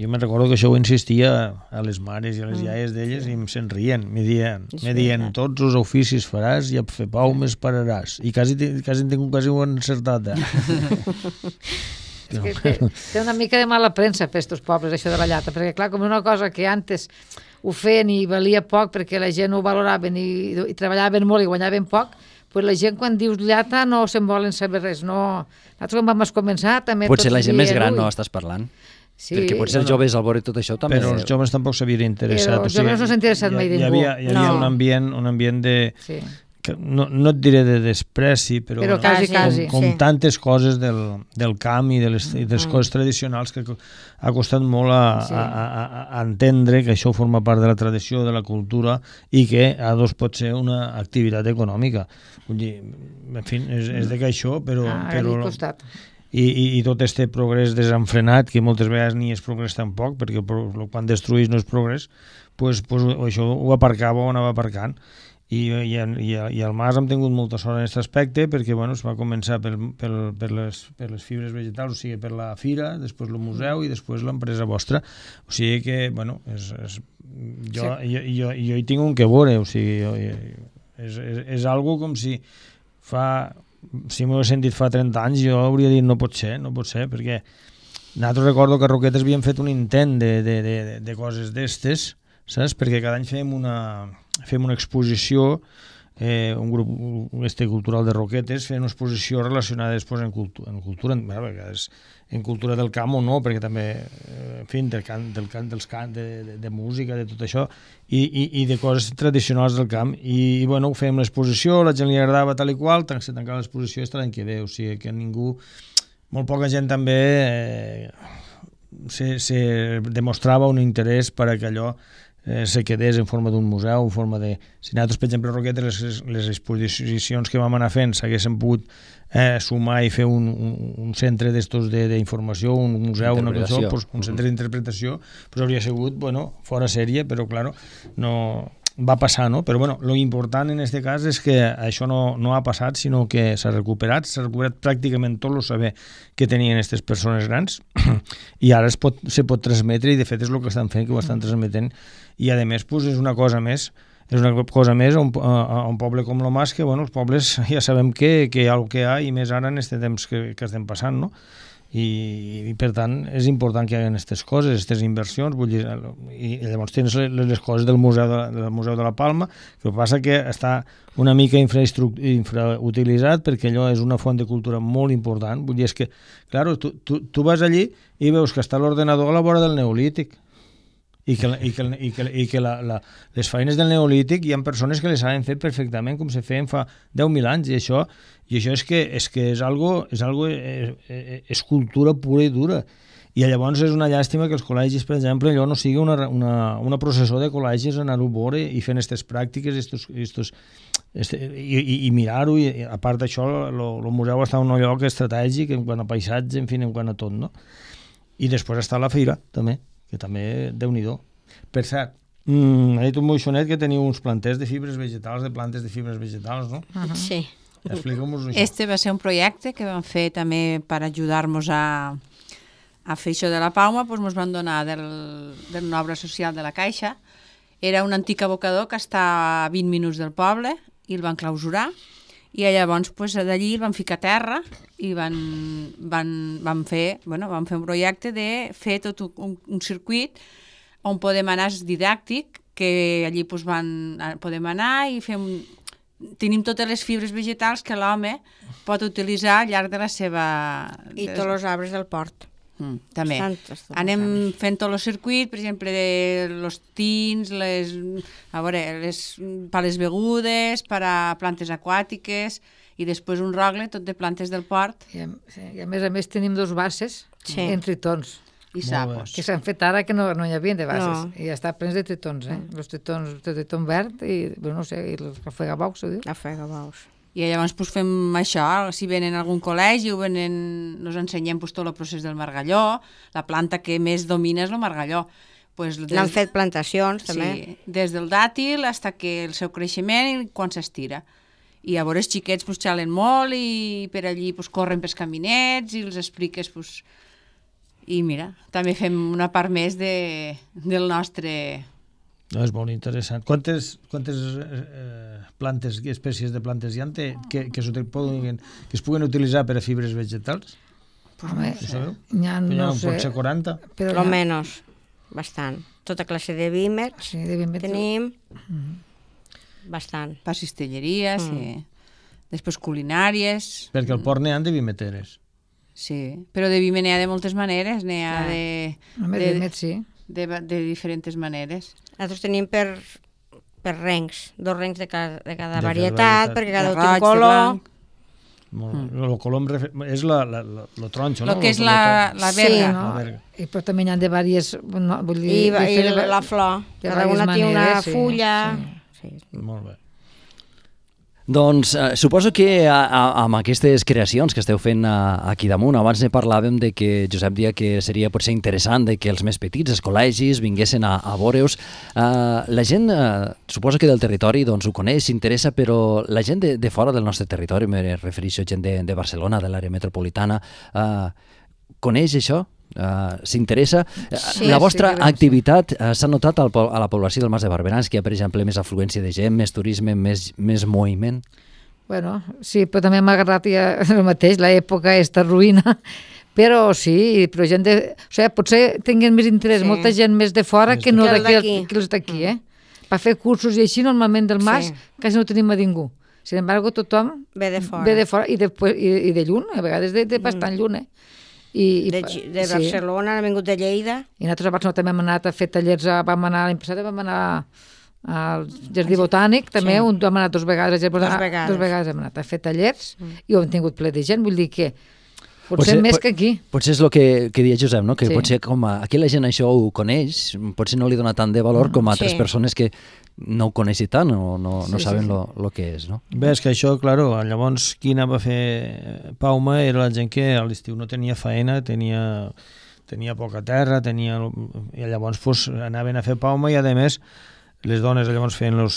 jo me'n recordo que això ho insistia a les mares i a les mm, iaies d'elles sí. i em se'n rient, me dien, me dien tots els oficis faràs i a fer paumes pararàs. I quasi, quasi en tinc un quasi bon encertat, eh? És que té, té una mica de mala premsa per aquests pobles, això de la llata, perquè clar, com una cosa que antes ho feien i valia poc perquè la gent ho valoraven i, i treballaven molt i guanyaven poc, pues la gent quan dius llata no se'n volen saber res, no. Nosaltres quan vam començar també... Potser la gent més gran ui. no estàs parlant. Sí, perquè potser els joves al vore tot això també... Però els joves tampoc s'havien interessat. Però els joves o sigui, no s'han interessat mai ningú. Hi havia, hi havia no. un ambient, un ambient de, sí no, no et diré de despreci, però, però bueno, quasi, com, quasi, com sí. tantes coses del, del camp i de les, i de les mm. coses tradicionals que ha costat molt a, sí. a, a, a entendre que això forma part de la tradició, de la cultura i que a dos pot ser una activitat econòmica. Vull dir, en fi, és, és de que això, però... Ah, però costat i, i, i tot este progrés desenfrenat, que moltes vegades ni és progrés tampoc, perquè quan destruïs no és progrés, pues, pues, això ho aparcava o anava aparcant i, eh, i, i, i el mas hem tingut molta sort en aquest aspecte perquè bueno, es va començar per, per, per, les, per les fibres vegetals, o sigui, per la fira, després el museu i després l'empresa vostra. O sigui que, bueno, és, és, jo, sí. jo, jo, jo hi tinc un que veure, o sigui, jo, és, és, és algo com si fa, si m'ho he sentit fa 30 anys, jo hauria dit no pot ser, no pot ser, perquè nosaltres recordo que Roquetes havien fet un intent de, de, de, de coses d'estes, saps? Perquè cada any fèiem una, fem una exposició eh, un grup un este cultural de Roquetes fent una exposició relacionada després en, cultu en cultura en, a vegades en cultura del camp o no, perquè també eh, en fi, del camp, del cant, dels cant, de, de, de, música, de tot això i, i, i de coses tradicionals del camp i, i bueno, fem l'exposició, la gent li agradava tal i qual, tant que se tancava l'exposició i l'any que ve, o sigui que ningú molt poca gent també eh, se, se demostrava un interès per a que allò eh, se quedés en forma d'un museu, en forma de... Si nosaltres, per exemple, Roquetes, les, les exposicions que vam anar fent s'haguessin pogut eh, sumar i fer un, un, un centre d'estos d'informació, de, un museu, una cosa, pues, un centre mm-hmm. d'interpretació, pues hauria sigut, bueno, fora sèrie, però, claro, no va passar, no? Però, bueno, lo important en este cas és que això no, no ha passat, sinó que s'ha recuperat, s'ha recuperat pràcticament tot el saber que tenien aquestes persones grans i ara es pot, se pot transmetre i, de fet, és el que estan fent, que ho estan transmetent i a més pues, és una cosa més és una cosa més a un, a un poble com l'Omas que bueno, els pobles ja sabem que, que hi ha el que hi ha i més ara en aquest temps que, que estem passant no? I, i per tant és important que hi hagi aquestes coses, aquestes inversions vull dir, i llavors tens les coses del Museu de, del Museu de la Palma que passa que està una mica infrautilitzat perquè allò és una font de cultura molt important vull dir, és que, clar, tu, tu, tu vas allí i veus que està l'ordenador a la vora del Neolític i que, i que, i que, i que la, la, les feines del neolític hi ha persones que les han fet perfectament com se feien fa 10.000 anys i això, i això és que és, que és algo, és, algo és, eh, eh, és cultura pura i dura i llavors és una llàstima que els col·legis, per exemple, allò no sigui una, una, una processó de col·legis anar a vore i fent aquestes pràctiques estos, estos, este, i, i, i mirar-ho. I, a part d'això, el museu està en un lloc estratègic en quant a paisatge, en fi, en quant a tot, no? I després està la fira, també que també, déu nhi Per cert, mm, ha dit un moixonet que teniu uns planters de fibres vegetals, de plantes de fibres vegetals, no? Uh -huh. Sí. explicam nos això. Este va ser un projecte que vam fer també per ajudar-nos a, a fer això de la Palma, doncs ens van donar del, d'una obra social de la Caixa. Era un antic abocador que està a 20 minuts del poble i el van clausurar i llavors pues, d'allí el van ficar a terra i van, van, van, fer, bueno, van fer un projecte de fer tot un, un circuit on podem anar és didàctic, que allí pues, van, podem anar i fem, tenim totes les fibres vegetals que l'home pot utilitzar al llarg de la seva... I tots els arbres del port. Mm, també. Anem fent tot el circuit, per exemple, de los tins, les, a veure, les, per les begudes, per a plantes aquàtiques, i després un rogle tot de plantes del port. I i a més a més tenim dos bases sí. en tritons. I sapos. Que s'han fet ara que no, no hi havia de bases. No. I ja està plens de tritons, eh? Mm. Los tritons, el triton verd i, bueno, no sé, i els afegabaus, ho diu? Afegabaus i llavors pues, fem això, si venen a algun col·legi o venen, nos ensenyem pues, tot el procés del margalló, la planta que més domina és el margalló. Pues, des... N'han fet plantacions, també. Sí, des del dàtil fins que el seu creixement i quan s'estira i llavors els xiquets pues, xalen molt i per allí pues, corren pels caminets i els expliques pues, i mira, també fem una part més de, del nostre no, és molt interessant. Quantes, quantes eh, plantes, espècies de plantes hi ha que, que, puguin, que es puguen utilitzar per a fibres vegetals? Pues eh, ja no, no sé. Potser 40? Però ha... menys, bastant. Tota classe de vímer sí, de vímer tenim mm -hmm. bastant. Per cistelleries, mm. sí. Eh, després culinàries... Perquè el port n'hi ha de vimeteres. Sí, però de vímer n'hi ha de moltes maneres. N'hi ha de... Home, de, de, de, sí de, de diferents maneres. Nosaltres tenim per, per rencs, dos rencs de cada, de cada de varietat, varietat, perquè cada té un color... Molt, mm. El colom és la, la, la, la taronja, no? El que és la, la verga. Sí, no? la verga. I, però també n'hi ha de diverses... No, vull dir, I, i la, la flor. Cada una té una sí, fulla... Sí. Sí. Molt bé. Doncs eh, suposo que a, a, amb aquestes creacions que esteu fent a, eh, aquí damunt, abans ne parlàvem de que Josep dia que seria potser interessant de que els més petits, els col·legis, vinguessin a, a veure-us. Eh, la gent, eh, suposo que del territori, doncs ho coneix, s'interessa, però la gent de, de fora del nostre territori, me refereixo a gent de, de Barcelona, de l'àrea metropolitana, eh, coneix això? Uh, s'interessa. Eh, sí, la vostra sí, activitat uh, s'ha notat al, a la població del Mas de Barberans, que hi ha, per exemple, més afluència de gent, més turisme, més, més moviment? Bueno, sí, però també m'ha agradat ja el mateix, l'època està ruïna, però sí, però gent de... O sigui, potser tinguin més interès, sí. molta gent més de fora més que no d'aquí, que els d'aquí, mm. eh? Per fer cursos i així, normalment del Mas, sí. quasi no tenim a ningú. Sin embargo, tothom ve de fora, ve de fora i, de, i, i de lluny, a vegades de, de mm. bastant lluny, eh? I, i, de, de Barcelona, sí. han vingut de Lleida. I nosaltres a Barcelona també hem anat a fer tallers, a, vam anar l'any passat, vam anar al Jardí sí. Botànic, també, sí. on hem anat dos vegades, dos vegades. Dos vegades hem anat a fer tallers mm. i ho hem tingut ple de gent, vull dir que Potser, potser més que aquí. Potser és el que, que deia Josep, no? que sí. potser com a, aquí la gent això ho coneix, potser no li dona tant de valor mm. com a altres sí. persones que no ho coneixen tant o no, sí, no saben sí, sí. Lo, que és. No? Bé, és que això, claro, llavors qui anava a fer Pauma era la gent que a l'estiu no tenia faena, tenia tenia poca terra, tenia... i llavors pues, anaven a fer Pauma i a més les dones llavors feien els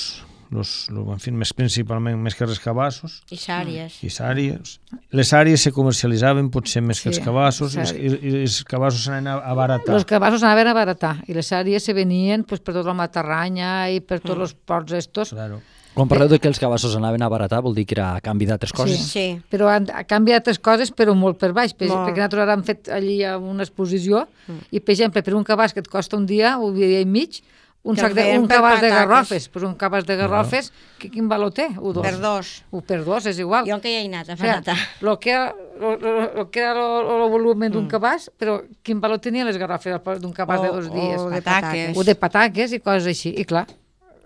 los, los en fin, més principalment més que els cabassos. I sàries. I sàries. Les sàries se comercialitzaven potser més sí, que els cabassos i, i, els cabassos s'anaven a baratar. Els cabassos s'anaven a baratar i les sàries se venien pues, per tota la Matarranya i per tots els mm. ports estos. Claro. Quan parleu de que els cabassos anaven a baratar, vol dir que era a canvi d'altres coses? Sí, sí. però a, a canvi d'altres coses, però molt per baix. Per, molt. Perquè nosaltres ara hem fet allí una exposició mm. i, per exemple, per un cabàs que et costa un dia, un dia i mig, un, sac de, un cabàs de garrofes, pues un cabàs de garrofes, no. que, quin valor té? Un, dos. Per dos. Un per dos, és igual. Jo que hi he anat a fer o sea, lo que era, lo, que era el volum d'un mm. cabàs, però quin valor tenia les garrofes d'un cabàs o, de dos dies? O de pataques. O de pataques i coses així, i clar.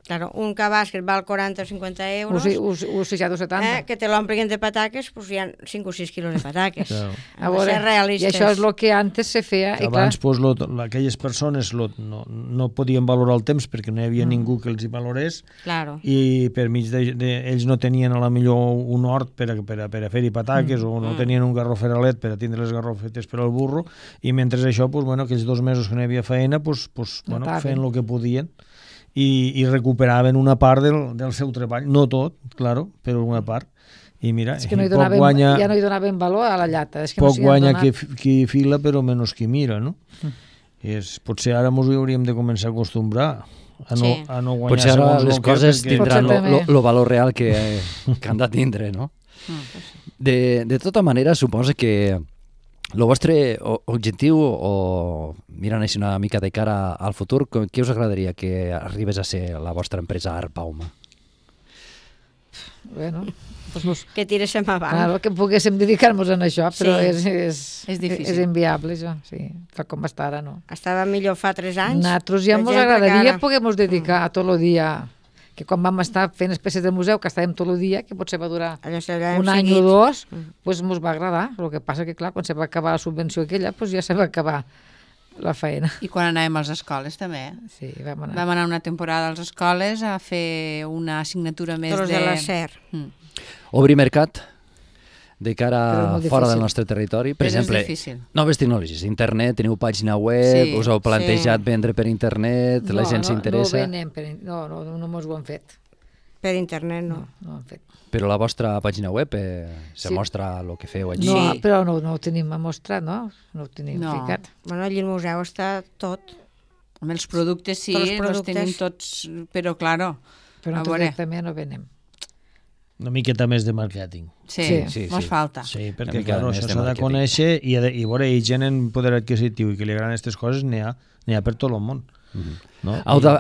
Claro, un cabàs que et val 40 o 50 euros... Uns, uns, uns 60 o 70. Eh, que te l'omplien de pataques, doncs hi ha 5 o 6 quilos de pataques. claro. A veure, realistes. I això és el que antes se feia. Que i abans, clar... pues, lo, aquelles persones lo, no, no podien valorar el temps perquè no hi havia mm. ningú que els hi valorés claro. i per mig de, de, ells no tenien a la millor un hort per a, per a, per a fer-hi pataques mm. o no mm. tenien un garroferalet per a tindre les garrofetes per al burro i mentre això, pues, bueno, aquells dos mesos que no hi havia feina, pues, pues, bueno, feien el que podien i, i recuperaven una part del, del seu treball, no tot, claro, però una part. I mira, és que no hi donaven, guanya, ja no hi donaven valor a la llata. És que poc no guanya donat... qui, qui fila, però menys qui mira, no? Mm. És, potser ara ens hauríem de començar a acostumbrar a no, sí. a no guanyar Potser ara les coses perquè... tindran el valor real que, eh, que han de tindre, no? Mm, pues sí. De, de tota manera, suposa que el vostre objectiu, o mirant així una mica de cara al futur, què us agradaria que arribés a ser la vostra empresa Arpauma? Bueno, pues nos... Que tiréssim avant. Claro, que poguéssim dedicar-nos a això, però sí. és, és, és, difícil. és inviable, això. Sí, fa com està ara, no? Estava millor fa tres anys. Nosaltres ja ens agradaria ara... poder-nos dedicar mm. a tot el dia que quan vam estar fent espècies de museu, que estàvem tot el dia, que potser va durar un seguit. any o dos, doncs mm. ens va agradar. El que passa que, clar, quan se va acabar la subvenció aquella, doncs ja se va acabar la feina. I quan anàvem a les escoles, també. Sí, vam anar. Vam anar una temporada a les escoles a fer una assignatura més Tros de... Toros de la SER. Mm. Obrir mercat, de cara fora del nostre territori. Per Però exemple, noves tecnologies, internet, teniu pàgina web, sí, us heu plantejat sí. vendre per internet, no, la gent no, s'interessa... No, per, no, no, no mos ho hem fet. Per internet no. no, no fet. Però la vostra pàgina web eh, se sí. mostra el que feu allí. No, però no, no ho tenim a mostrar, no? No ho tenim no. ficat. Bueno, allí al museu està tot. Amb els productes sí, els productes... els tenim tots, però claro. Però nosaltres no venem. Una miqueta més de màrqueting. Sí, sí, sí, sí. falta. Sí, perquè claro, això s'ha de conèixer i, de, i veure, i gent en poder adquisitiu i que li agraden aquestes coses n'hi ha, ha per tot el món. Mm -hmm. no?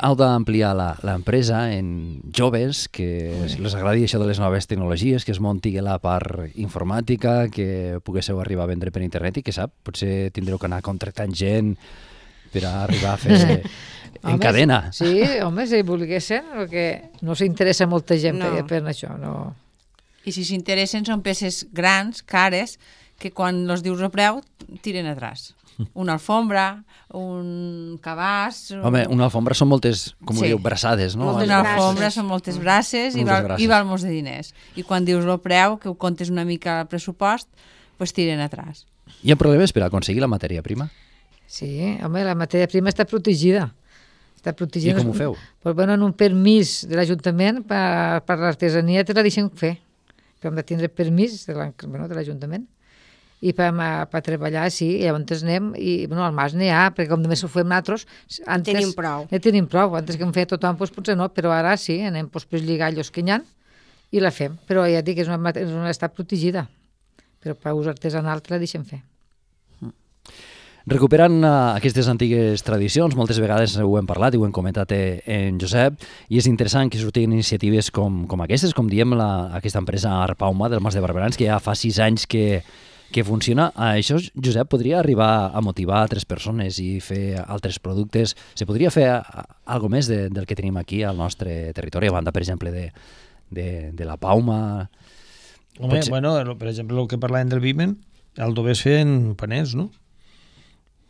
Heu d'ampliar l'empresa en joves que sí. les agradi això de les noves tecnologies, que es monti la part informàtica, que poguéssiu arribar a vendre per internet i que sap, potser tindreu que anar contractant gent per a arribar a fer Home, en cadena. Sí, home, si volguessin, perquè no s'interessa molta gent no. per, això. No. I si s'interessen són peces grans, cares, que quan els dius el preu tiren atràs una alfombra, un cabàs... Un... Home, una alfombra són moltes, com sí. ho diu, braçades, no? Moltes alfombres són moltes braces i val, braces. i val molts de diners. I quan dius el preu, que ho comptes una mica al pressupost, pues tiren atrás. Hi ha problemes per aconseguir la matèria prima? Sí, home, la matèria prima està protegida està protegint... I com ho feu? Però, bueno, en un permís de l'Ajuntament per, per l'artesania te la deixen fer, però hem de tindre permís de l'Ajuntament. Bueno, i per, eh, per treballar, sí, i llavors anem, i bueno, al mas n'hi ha, perquè com només ho fem nosaltres... Antes, tenim prou. Ja tenim prou, antes que em feia tothom, doncs potser no, però ara sí, anem doncs, per lligar allò que hi ha i la fem. Però ja et dic, és una, és una, està protegida, però per ús artesanal te la deixen fer. Recuperant uh, aquestes antigues tradicions, moltes vegades ho hem parlat i ho hem comentat eh, en Josep, i és interessant que surtin iniciatives com, com aquestes, com diem la, aquesta empresa Arpauma del Mas de Barberans, que ja fa sis anys que, que funciona. Això, Josep, podria arribar a motivar altres persones i fer altres productes? Se podria fer eh, alguna més de, del que tenim aquí al nostre territori, a banda, per exemple, de, de, de la Pauma? Home, Potser... bueno, per exemple, el que parlàvem del Vimen, el dovés fer en no?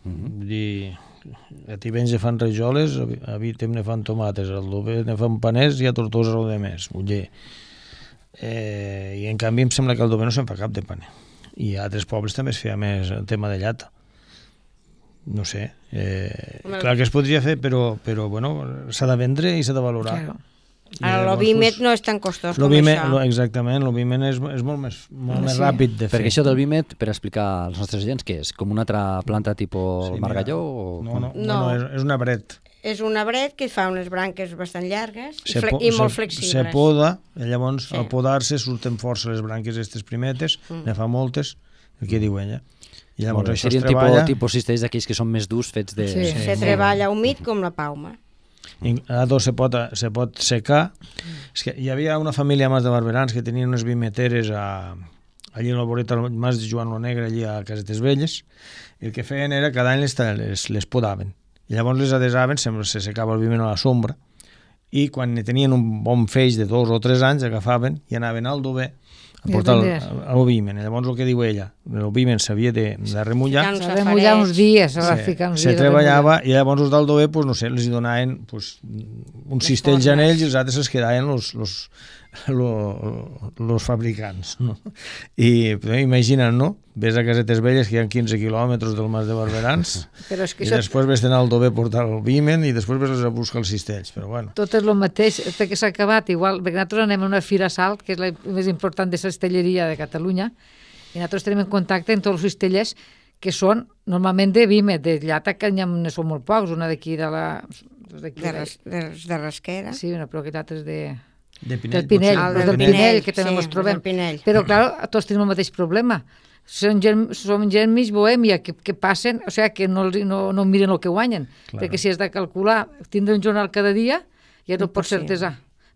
-hmm. Vull dir, a Tivenys ne fan rajoles, a Vitem ne fan tomates, al Lube ne fan paners i a Tortosa el de més. Vull dir, eh, i en canvi em sembla que al Dove no se'n fa cap de paner. I a altres pobles també es feia més el tema de llata no sé, eh, clar que es podria fer, però, però bueno, s'ha de vendre i s'ha de valorar. Claro. Ara, l'Obimet no és tan costós com això. No, exactament, l'Obimet és, és molt més, molt ah, més sí. ràpid de fer. Perquè això del Bimet, per explicar als nostres gens, què és? Com una altra planta tipus sí, margalló? O... No, no, no, no, no és, és un abret. És un abret que fa unes branques bastant llargues se i, i se, molt flexibles. Se poda, i llavors sí. al podar-se surten força les branques aquestes primetes, mm. ne fa moltes, el que mm. diu ella. I llavors això es treballa... Serien tipus, tipus cistells d'aquells que són més durs, fets de... Sí, sí. se treballa humit com la pauma a dos se pot, se pot secar. És que hi havia una família més de barberans que tenien unes vimeteres a, allí a la voreta del mas de Joan lo Negre, allí a Casetes Velles, i el que feien era cada any les, les, les podaven. I llavors les adesaven, sempre se secava el viment a la sombra, i quan tenien un bon feix de dos o tres anys agafaven i anaven al dover portar el, el moviment. Llavors el que diu ella, el moviment s'havia de, de remullar. S'ha de remullar uns dies, o sí, uns se dies. Se treballava i llavors els del Dover, pues, no sé, els hi donaven pues, uns les cistells en ells i els altres es quedaven els, els, lo, los fabricants. No? I però, imagina't, no? Ves a Casetes Velles, que hi ha 15 quilòmetres del Mas de Barberans, però és que i això... després ves d'anar al Dover a portar el Vimen i després ves a buscar els cistells, però bueno. Tot és el mateix, perquè que s'ha acabat igual, perquè nosaltres anem a una fira salt, que és la més important de cistelleria de Catalunya, i nosaltres tenim en contacte amb tots els cistellers que són normalment de Vime, de Llata, que n'hi són molt pocs, una d'aquí de la... De, de, res, de, de Rasquera. Sí, una, però que l'altra és de de Pinell, del Pinell, ah, del, del Pinell, Pinell que també sí, trobem. Pinell. Però, clar, tots tenim el mateix problema. Són gent, són gent mig bohèmia que, que passen, o sigui, que no, no, no miren el que guanyen. Claro. Perquè si has de calcular, tindre un jornal cada dia, ja no, no pots certesar.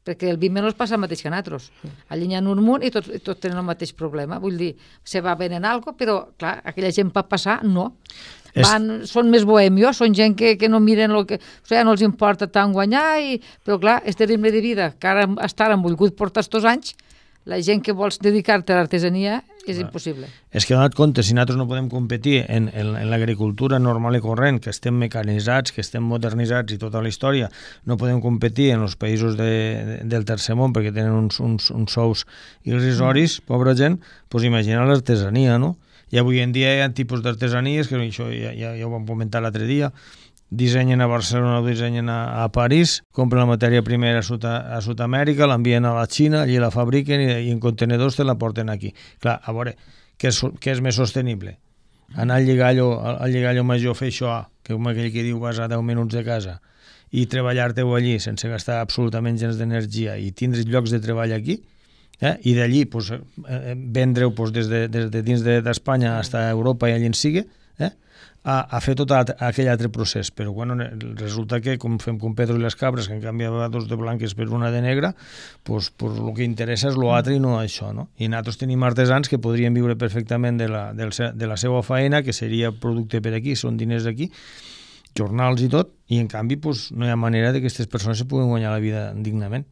Perquè el vi no passa el mateix que nosaltres. Allà n'hi ha un munt i tots tot tenen el mateix problema. Vull dir, se va venent algo, però, clar, aquella gent pot passar, no. Van, és... Són més bohemios, són gent que, que no miren el que... O sigui, no els importa tant guanyar, i, però clar, este ritme de vida que ara estar volgut portar estos anys, la gent que vols dedicar-te a l'artesania és impossible. És que donat compte, si nosaltres no podem competir en, en, en l'agricultura normal i corrent, que estem mecanitzats, que estem modernitzats i tota la història, no podem competir en els països de, del tercer món perquè tenen uns, uns, uns sous irrisoris, mm. pobra gent, doncs imagina l'artesania, no? i avui en dia hi ha tipus d'artesanies, que això ja, ja, ja ho vam comentar l'altre dia, dissenyen a Barcelona o dissenyen a, a París, compren la matèria primera a Sud-amèrica, Sud, a l'envien a la Xina, allí la fabriquen i, i en contenedors te la porten aquí. Clar, a veure, què és, què és més sostenible? Anar al lligallo, al lligallo major fer això, que com aquell que diu vas a 10 minuts de casa, i treballar-te-ho allí sense gastar absolutament gens d'energia i tindre llocs de treball aquí, eh? i d'allí pues, eh, vendre-ho pues, des, de, des de dins d'Espanya de, fins a Europa i allà en sigui, eh? a, a fer tot aquell altre procés. Però bueno, resulta que, com fem com Pedro i les cabres, que en canviava dos de blanques per una de negra, pues, pues el que interessa és l'altre i no això. No? I nosaltres tenim artesans que podrien viure perfectament de la, la, de la seva feina, que seria producte per aquí, són diners d'aquí, jornals i tot, i en canvi pues, no hi ha manera de que aquestes persones se puguin guanyar la vida dignament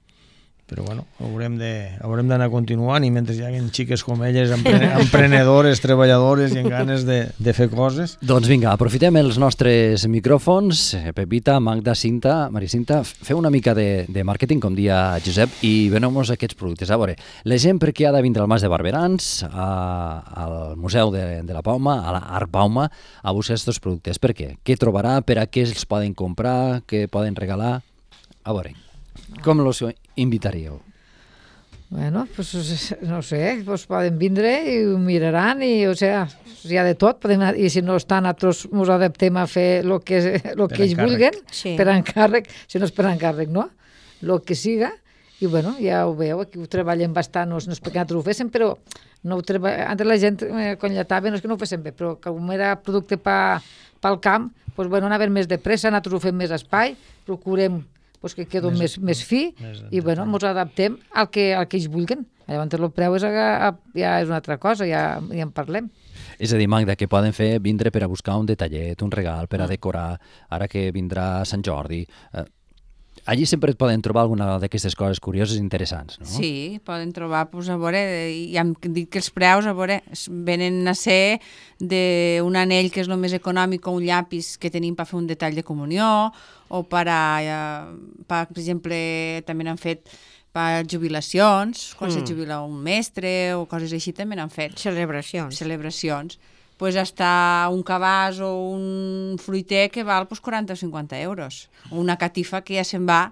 però bueno, haurem d'anar continuant i mentre hi haguin xiques com elles emprenedores, treballadores i amb ganes de, de fer coses Doncs vinga, aprofitem els nostres micròfons Pepita, Magda, Cinta, Maria Cinta feu una mica de, de màrqueting, com dia Josep i veneu-nos aquests productes a veure, la gent perquè ha de vindre al Mas de Barberans a, al Museu de, de la Pauma a l'Art Pauma a buscar aquests productes per què? Què trobarà? Per a què els poden comprar? Què poden regalar? A veure com los invitaríeu? Bueno, pues no sé, pues poden vindre i ho miraran i, o sea, hi ha de tot, poden, i si no estan, nosaltres ens adaptem a fer el que, lo que ells vulguen, sí. per encàrrec, si no és per encàrrec, no? El que siga, i bueno, ja ho veu, aquí ho treballem bastant, no, no és perquè nosaltres ho féssim, però no ho treballem. antes la gent eh, conllatava, no és que no ho féssim bé, però com era producte pa, pel camp, doncs, bueno, anàvem més de pressa, nosaltres ho fem més espai, procurem pues que quedo més, més, més fi més i bueno, ens adaptem al que, al que ells vulguin. Llavors el preu és, a, ja és una altra cosa, ja, ja en parlem. És a dir, Magda, que poden fer vindre per a buscar un detallet, un regal, per a ah. decorar, ara que vindrà Sant Jordi, eh, allí sempre et poden trobar alguna d'aquestes coses curioses i interessants, no? Sí, poden trobar, pues, a veure, ja hem dit que els preus, a veure, venen a ser d'un anell que és el més econòmic o un llapis que tenim per fer un detall de comunió, o per, a, eh, per exemple, també n'han fet per jubilacions, quan mm. se jubila un mestre o coses així també n'han fet. Celebracions. Celebracions pues, està un cabàs o un fruiter que val pues, 40 o 50 euros. O una catifa que ja se'n va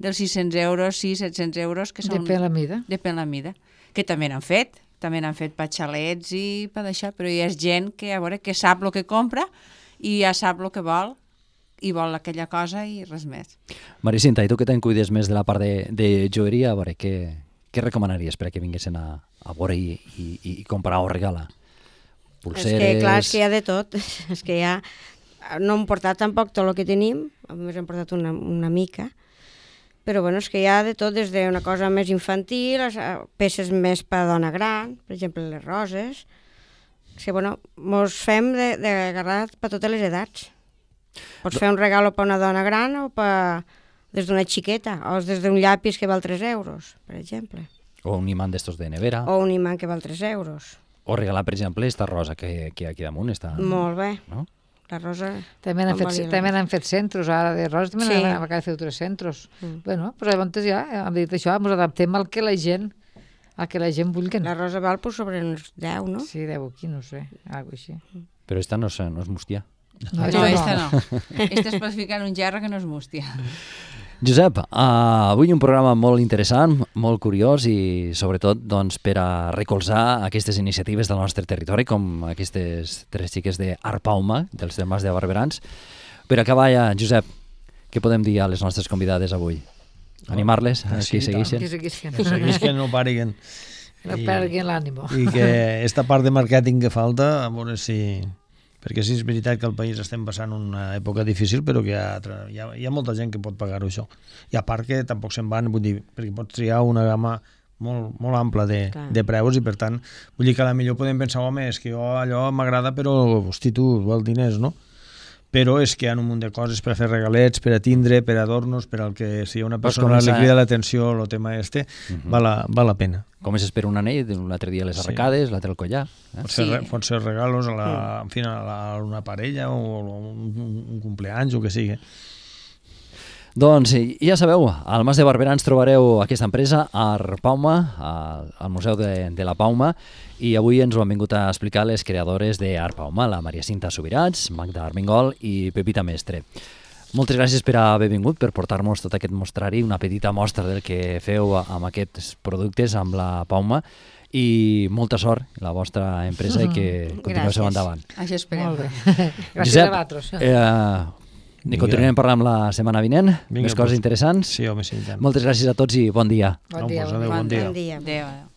dels 600 euros, 600, 700 euros, que són... Depèn la mida. Depèn la mida, que també n'han fet. També n'han fet per xalets i per deixar, però hi ha gent que, a veure, que sap el que compra i ja sap el que vol i vol aquella cosa i res més. Maricinta, i tu que te'n cuides més de la part de, de joeria, a veure, què, què recomanaries per a que vinguessin a, a veure i, i, i comprar o regalar? pulseres... És que, clar, és que hi ha de tot. És que ja no hem portat tampoc tot el que tenim, només hem portat una, una mica, però bueno, és que hi ha de tot, des d'una cosa més infantil, a eh, peces més per a dona gran, per exemple, les roses... O sigui, bueno, mos fem d'agarrar per totes les edats. Pots fer un regal per a una dona gran o per des d'una xiqueta, o des d'un llapis que val 3 euros, per exemple. O un imant d'estos de nevera. O un imant que val 3 euros. O regalar, per exemple, esta rosa que, que aquí damunt està... Molt bé. No? la rosa... També n'han fet, també han fet centres, ara de rosa també sí. acabat de fer altres centres. Mm. Bueno, però llavors ja, eh, hem dit això, ens adaptem al que la gent a que la gent vulgui. La rosa val pues, sobre uns 10, no? Sí, 10 o 15, no sé, alguna així. Però esta no és, no és mustià. No, no, esta no. esta és per ficar un gerro que no és mustià. Josep, uh, avui un programa molt interessant, molt curiós i sobretot doncs, per a recolzar aquestes iniciatives del nostre territori, com aquestes tres xiques d'Arpauma, dels Termes de Barberans. Per acabar ja, Josep, què podem dir a les nostres convidades avui? Animar-les a sí, que segueixen? Que segueixen. Que no pariguen. No perguin l'ànimo. I que esta part de màrqueting que falta, a veure si perquè sí, és veritat que el país estem passant una època difícil, però que hi ha, hi ha, hi ha molta gent que pot pagar-ho, això. I a part que tampoc se'n van, vull dir, perquè pots triar una gamma molt, molt ampla de, Clar. de preus i per tant, vull dir que a la millor podem pensar home, és que jo allò m'agrada però hosti tu, vol diners, no? però és que hi ha un munt de coses per fer regalets, per a tindre, per a adornos, per al que si una persona començar... li crida l'atenció el tema este, uh mhm. -huh. val, la, val la pena. Com és per un anell, un altre dia les arcades, sí. l'altre el collar. Eh? Pot, ser, sí. pot ser regalos a, la, mm. en fi, a, la, a una parella o, un, un, un cumpleanys o que sigui. Doncs ja sabeu, al Mas de Barberà ens trobareu aquesta empresa a Pauma, al Museu de, de la Pauma, i avui ens ho han vingut a explicar les creadores de Art Pauma, la Maria Cinta Subirats, Magda Armingol i Pepita Mestre. Moltes gràcies per haver vingut, per portar-nos tot aquest mostrari, una petita mostra del que feu amb aquests productes, amb la Pauma, i molta sort la vostra empresa i que continueu endavant. Això esperem. Gràcies Josep, a vosaltres. Eh, ni continuem parlant la setmana vinent. Vinga, Més coses pues, interessants. Sí, home, sí, tant. Moltes gràcies a tots i bon dia. Bon dia, no, pues, adéu, bon, bon dia. Bon dia. Adéu, adéu.